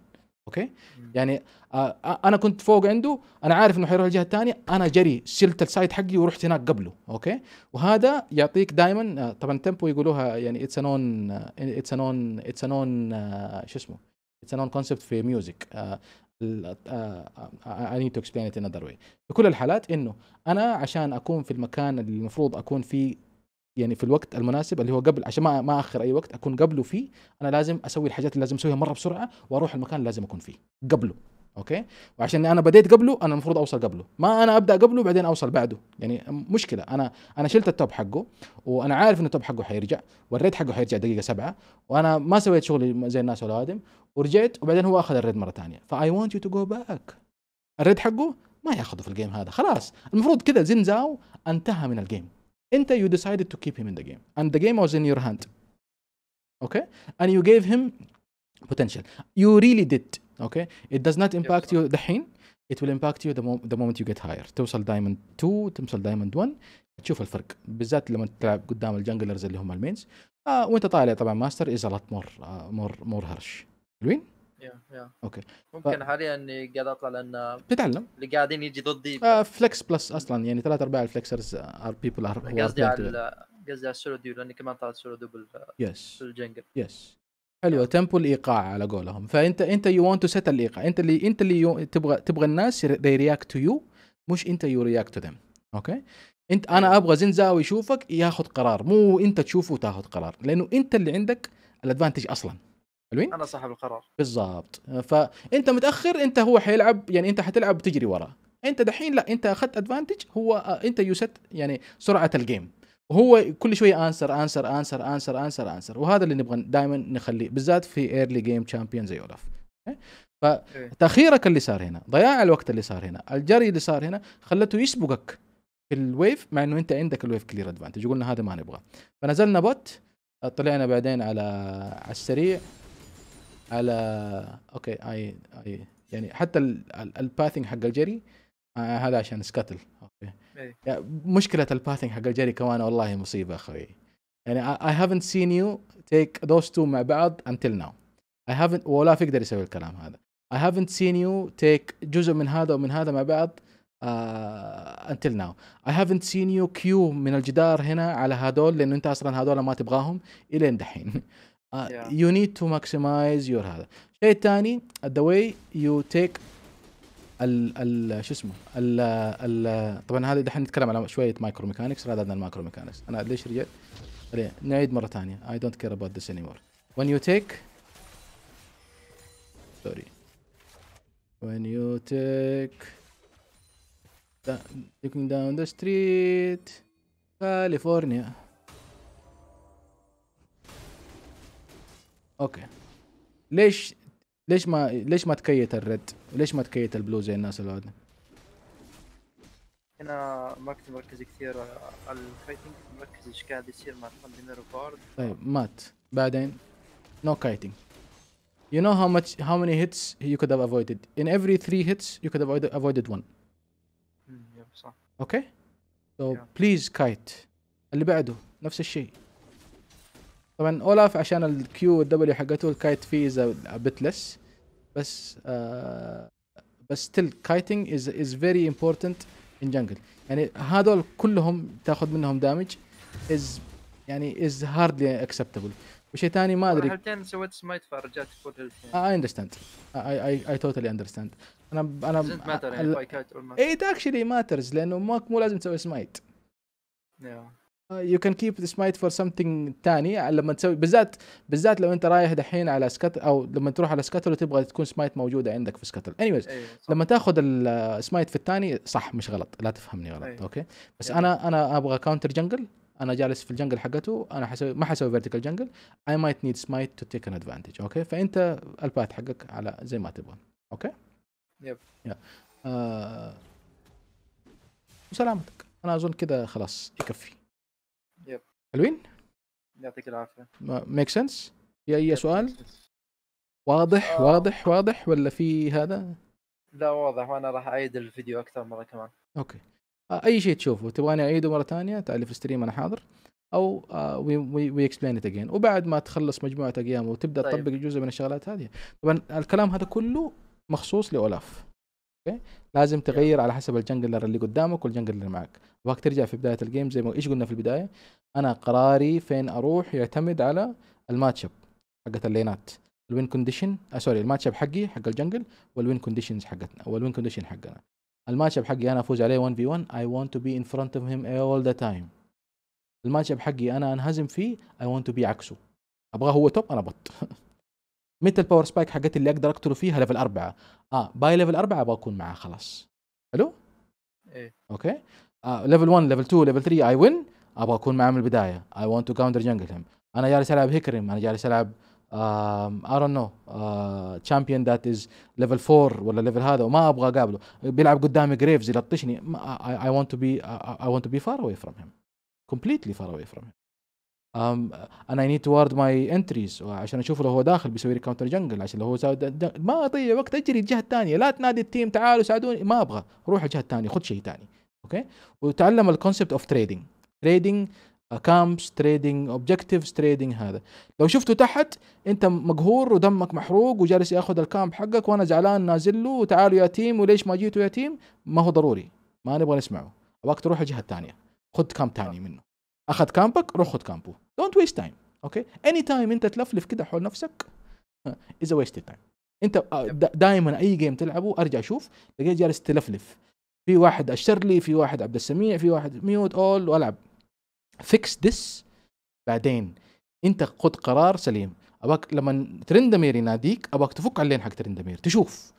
اوكي يعني آه،, آه انا كنت فوق عنده انا عارف انه حيروح الجهه الثانيه انا جري شلت السايد حقي ورحت هناك قبله اوكي وهذا يعطيك دائما آه، طبعا تيمبو يقولوها يعني اتس نون اتس نون اتس نون شو اسمه اتس نون كونسبت في ميوزك اي نيد تو اكسبلين ات انذر واي في كل الحالات انه انا عشان اكون في المكان اللي المفروض اكون فيه يعني في الوقت المناسب اللي هو قبل عشان ما ما اخر اي وقت اكون قبله فيه انا لازم اسوي الحاجات اللي لازم اسويها مره بسرعه واروح المكان اللي لازم اكون فيه قبله اوكي وعشان انا بديت قبله انا المفروض اوصل قبله ما انا ابدا قبله بعدين اوصل بعده يعني مشكله انا انا شلت التوب حقه وانا عارف ان التوب حقه حيرجع والريد حقه حيرجع دقيقه سبعة وانا ما سويت شغلي زي الناس ولا ادم ورجعت وبعدين هو اخذ الريد مره ثانيه فاي ونت يو تو جو باك الريد حقه ما ياخذه في الجيم هذا خلاص المفروض كذا زنزاو انتهى من الجيم Inter, you decided to keep him in the game, and the game was in your hand. Okay, and you gave him potential. You really did. Okay, it does not impact yes. you the حين. It will impact you the, mo the moment you get higher. توصل diamond 2 توصل diamond 1 تشوف الفرق بالذات لما تلعب قدام الجنجلرز اللي هم المينز آه وانت طالع طبعا ماستر از لوت مور مور مور هرش حلوين؟ اوكي
ممكن ف... حاليا قاعد اطلع لان تتعلم اللي قاعدين يجي ضدي
آه فليكس بلس اصلا يعني ثلاث ارباع الفليكسرز ار بيبل ار قصدي على
قصدي على السولو ديو لاني كمان طلعت سولو بال يس بالجنجل
يس حلو تمبو الايقاع على قولهم فانت انت يو ونت تو سيت الايقاع انت اللي انت اللي يو... تبغى تبغى الناس they react تو يو مش انت يو رياكت تو ذيم اوكي انت انا أيوة. ابغى زنزاوي يشوفك ياخذ قرار مو انت تشوفه وتاخذ قرار لانه انت اللي عندك الادفانتج اصلا
حلوين انا صاحب القرار
بالضبط فانت متاخر انت هو حيلعب يعني انت حتلعب تجري وراه انت دحين لا انت اخذت ادفانتج هو آه، انت يوست يعني سرعه الجيم وهو كل شويه انسر انسر انسر انسر انسر انسر وهذا اللي نبغى دائما نخليه بالذات في ايرلي جيم تشامبيون زي اولاف إيه؟ إيه. فتاخيرك اللي صار هنا ضياع الوقت اللي صار هنا الجري اللي صار هنا خلته يسبقك في الويف مع انه انت عندك الويف كلير ادفانتج قلنا هذا ما نبغاه فنزلنا بوت طلعنا بعدين على على السريع على اوكي اي اي يعني حتى الباثنج حق الجري آه هذا عشان سكتل اوكي إيه. يعني مشكله الباثنج حق الجري كمان والله مصيبه اخوي يعني اي هافنت سين يو تيك ذوز تو مع بعض انتل ناو اي هافنت ولا في يقدر يسوي الكلام هذا اي هافنت سين يو تيك جزء من هذا ومن هذا مع بعض انتل ناو اي هافنت سين يو كيو من الجدار هنا على هذول لأنه أنت أصلا هذول ما تبغاهم إلين دحين يو نيد تو ماكسمايز يور هذا الشيء الثاني ذا واي يو تيك ال ال شو اسمه ال ال طبعا هذه دحين نتكلم على شويه مايكرو ميكانكس رادر ذان مايكرو ميكانكس انا ليش رجعت؟ نعيد مره ثانيه اي دونت كير اباوت ذس اني مور when you take سوري when you take looking down the street California اوكي ليش ليش ما ليش ما تكيت الريد؟ ليش ما تكيت البلو زي الناس العادة؟
هنا ما كنت مركز كثير على الفايتنج مركز ايش قاعد يصير مع الكومبينر وبارد
طيب مات بعدين نو كايتنج You know how much how many hits you could have avoided. In every three hits, you could have avoided, one.
Hmm،
okay. So please kite. اللي بعده نفس الشيء. طبعا اولاف عشان الكيو والدبليو حقته الكايت فيه از بتلس بس آه بس ستيل كايتنج از از فيري امبورتنت ان جنجل يعني هذول كلهم تاخذ منهم دامج از يعني از هاردلي اكسبتبل وشيء ثاني ما ادري
حالتين سويت سمايت فرجعت فول هيلث
اي اندرستاند اي اي اي توتالي اندرستاند انا انا ماتر يعني اي ات اكشلي ماترز لانه مو لازم تسوي سمايت yeah. يو كان كيب سمايت فور سمثينج ثاني لما تسوي بالذات بالذات لو انت رايح دحين على سكتل او لما تروح على سكتل وتبغى تكون سمايت موجوده عندك في سكتل اني أيوة لما تاخذ السمايت في الثاني صح مش غلط لا تفهمني غلط أيوة. اوكي بس أيوة. انا انا ابغى كاونتر جنجل انا جالس في الجنجل حقته انا حسوي ما حسوي فيرتيكال جنجل اي مايت نيد سمايت تو تيك ان ادفانتج اوكي فانت البات حقك على زي ما تبغى اوكي يب يب آه... وسلامتك انا اظن كذا خلاص يكفي حلوين؟
يعطيك العافيه
ميك سنس؟ في اي سؤال؟ واضح آه. واضح واضح ولا في هذا؟
لا واضح وانا راح اعيد الفيديو اكثر مره كمان
اوكي آه، اي شيء تشوفه تبغاني اعيده مره ثانيه تعال في الستريم انا حاضر او وي اكسبلين ات اجين وبعد ما تخلص مجموعه ايام وتبدا طيب. تطبق جزء من الشغلات هذه طبعا الكلام هذا كله مخصوص لاولاف اوكي لازم تغير على حسب الجنجلر اللي قدامك والجنجلر اللي معك ابغاك ترجع في بدايه الجيم زي ما ايش قلنا في البدايه انا قراري فين اروح يعتمد على الماتش اب حقت اللينات الوين كونديشن آه سوري الماتش اب حقي حق الجنجل والوين كونديشنز حقتنا والوين كونديشن حقنا الماتش اب حقي انا افوز عليه 1 في 1 اي ونت تو بي ان فرونت اوف هيم اول ذا تايم الماتش اب حقي انا انهزم فيه اي ونت تو بي عكسه ابغاه هو توب انا بط متى الباور سبايك حقتي اللي اقدر اقتله فيها ليفل اربعه اه باي ليفل اربعه بكون معاه خلاص حلو؟ ايه اوكي آه ليفل 1 ليفل 2 ليفل 3 اي وين ابغى اكون معاه من البدايه اي ونت تو كاونتر جنجل هيم انا جالس العب هيكريم انا جالس العب اي دونت نو تشامبيون ذات از ليفل 4 ولا ليفل هذا وما ابغى اقابله بيلعب قدامي جريفز يلطشني اي ونت تو بي اي ونت تو بي فار اواي فروم هيم كومبليتلي فار اواي فروم هيم انا اي نيد تو ماي انتريز عشان اشوف لو هو داخل بيسوي لي كاونتر جنجل عشان لو هو ما اضيع وقت اجري الجهه الثانيه لا تنادي التيم تعالوا ساعدوني ما ابغى روح الجهه الثانيه خذ شيء ثاني اوكي وتعلم الكونسبت اوف تريدنج تريدنج كامبس تريدنج اوبجكتيفز تريدنج هذا لو شفته تحت انت مقهور ودمك محروق وجالس ياخذ الكامب حقك وانا زعلان نازل له وتعالوا يا تيم وليش ما جيتوا يا تيم ما هو ضروري ما نبغى نسمعه وقت تروح الجهه الثانيه خذ كامب ثاني منه اخذ كامبك روح خذ كامبه دونت ويست تايم اوكي اني تايم انت تلفلف كده حول نفسك از ويست تايم انت آه، دائما اي جيم تلعبه ارجع اشوف لقيت جالس تلفلف في واحد اشر لي في واحد عبد السميع في واحد ميوت اول والعب فيكس ذس بعدين انت خد قرار سليم اباك لما ترندمير يناديك اباك تفك على اللين حق ترندمير تشوف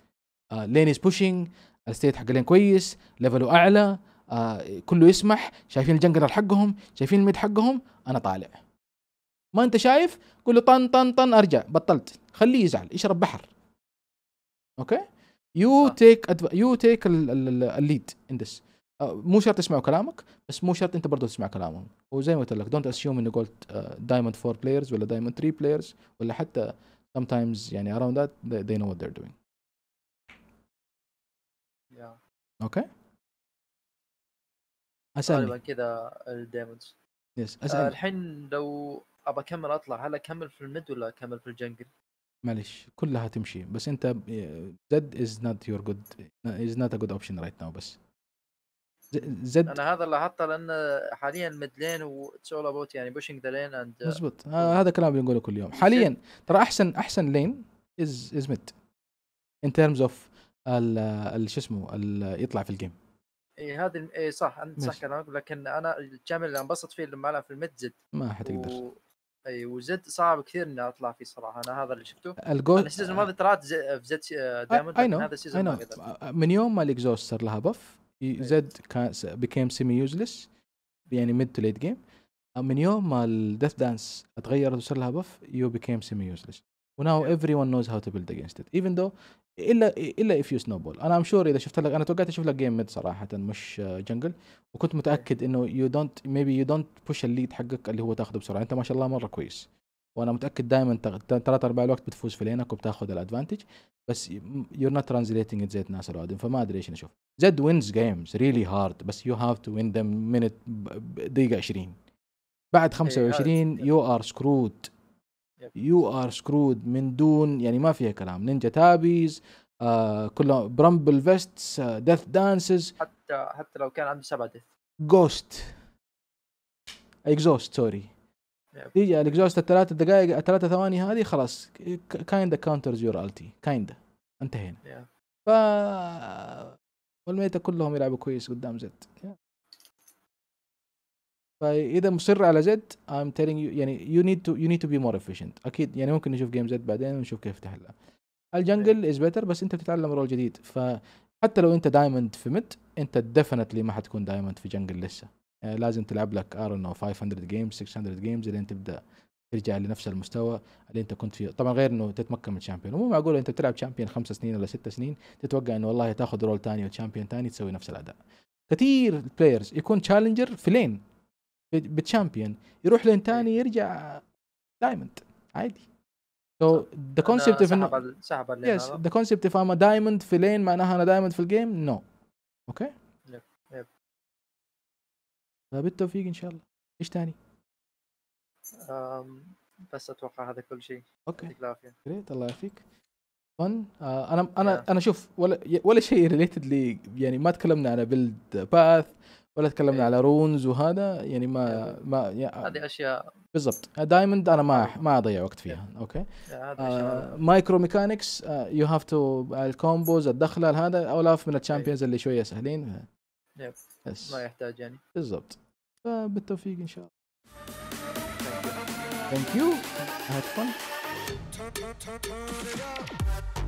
آه، لين از بوشينج الستيت حق اللين كويس ليفله اعلى آه كله يسمح شايفين الجنجلر حقهم شايفين الميد حقهم انا طالع ما انت شايف قول له طن طن طن ارجع بطلت خليه يزعل يشرب بحر اوكي يو تيك يو تيك الليد ان ذس مو شرط يسمعوا كلامك بس مو شرط انت برضه تسمع كلامهم وزي ما قلت لك دونت اسيوم اني قلت دايموند 4 بلايرز ولا دايموند 3 بلايرز ولا حتى سم تايمز يعني اراوند ذات they, نو know what they're doing
yeah. اوكي اسالني كذا الدايموندز يس اسالني الحين لو ابى اكمل اطلع هل اكمل في الميد ولا اكمل في الجنجل؟
معلش كلها تمشي بس انت زد از نوت يور جود از نوت ا جود اوبشن رايت ناو بس زد انا
هذا اللي لاحظته لان حاليا ميد لين اتس اول ابوت يعني بوشنج ذا لين اند مضبوط
هذا كلام بنقوله كل يوم حاليا ترى احسن احسن لين از از ميد ان تيرمز اوف شو اسمه يطلع في الجيم
اي هذه اي صح انت صح كلامك لكن انا الجامل اللي انبسط فيه لما العب في الميد زد ما حتقدر و... اي وزد صعب كثير اني اطلع فيه صراحه انا هذا اللي شفته الجول انا السيزون الماضي طلعت آه، في زد دايموند آه، هذا السيزون ما
آه، من يوم ما الاكزوستر لها بف زد كان بيكيم سيمي يوزلس يعني ميد تو ليت جيم من يوم ما الديث دانس اتغيرت وصار لها بف يو بيكيم سيمي يوزلس وناو ايفري ون نوز هاو تو بيلد اجينست ات ايفن ذو الا الا اف يو سنو بول انا ام شور اذا شفت لك انا توقعت اشوف لك جيم ميد صراحه مش جنجل آه، وكنت أيوة. متاكد انه يو دونت ميبي يو دونت بوش الليد حقك اللي هو تاخذه بسرعه انت ما شاء الله مره كويس وانا متاكد دائما ثلاث اربع الوقت بتفوز في لينك وبتاخذ الادفانتج بس يو نوت ترانزليتنج زي ناس العادم فما ادري ايش نشوف زد وينز جيمز ريلي هارد بس يو هاف تو وين ذم مينت دقيقه 20 بعد 25 يو ار سكرود يو ار سكرود من دون يعني ما فيها كلام نينجا تابيز آه كلها برامبل فيستس آه ديث دانسز
حتى حتى لو كان عنده سبعه ديث
جوست اكزوست سوري تيجي الاكزوست الثلاث دقائق الثلاث ثواني هذه خلاص كايندا كاونترز يور التي كايندا انتهينا
yeah.
ف والميتا كلهم يلعبوا كويس قدام زد فاذا مصر على زد ايم telling يو يعني يو نيد تو يو نيد تو بي مور افيشنت اكيد يعني ممكن نشوف جيم زد بعدين ونشوف كيف تحلها الجنجل از إيه. بيتر بس انت بتتعلم رول جديد فحتى لو انت دايموند في ميد انت ديفنتلي ما حتكون دايموند في جنجل لسه يعني لازم تلعب لك ار نو 500 جيمز 600 جيمز لين تبدا ترجع لنفس المستوى اللي انت كنت فيه طبعا غير انه تتمكن من الشامبيون مو معقول انت بتلعب شامبيون خمس سنين ولا ست سنين تتوقع انه والله تاخذ رول ثاني وتشامبيون ثاني تسوي نفس الاداء كثير بلايرز يكون تشالنجر في لين بتشامبيون يروح لين ثاني إيه. يرجع دايموند عادي سو ذا كونسبت اوف سحب يس ذا كونسبت اوف دايموند في لين معناها انا دايموند في الجيم نو no. اوكي okay. طيب، بالتوفيق ان شاء الله ايش ثاني؟
بس اتوقع هذا كل شيء اوكي يعطيك العافيه
جريت الله يعافيك فن آه، انا انا yeah. انا شوف ولا ولا شيء ريليتد لي يعني ما تكلمنا على بيلد باث ولا تكلمنا إيه. على رونز وهذا يعني ما ما هذه اشياء بالضبط دايموند انا ما ما اضيع وقت فيها إيه. اوكي مايكرو ميكانكس يو هاف تو الكومبوز الدخله هذا اولاف من الشامبيونز اللي شويه سهلين يب ما يحتاج يعني بالضبط فبالتوفيق ان شاء الله ثانك يو هاد فن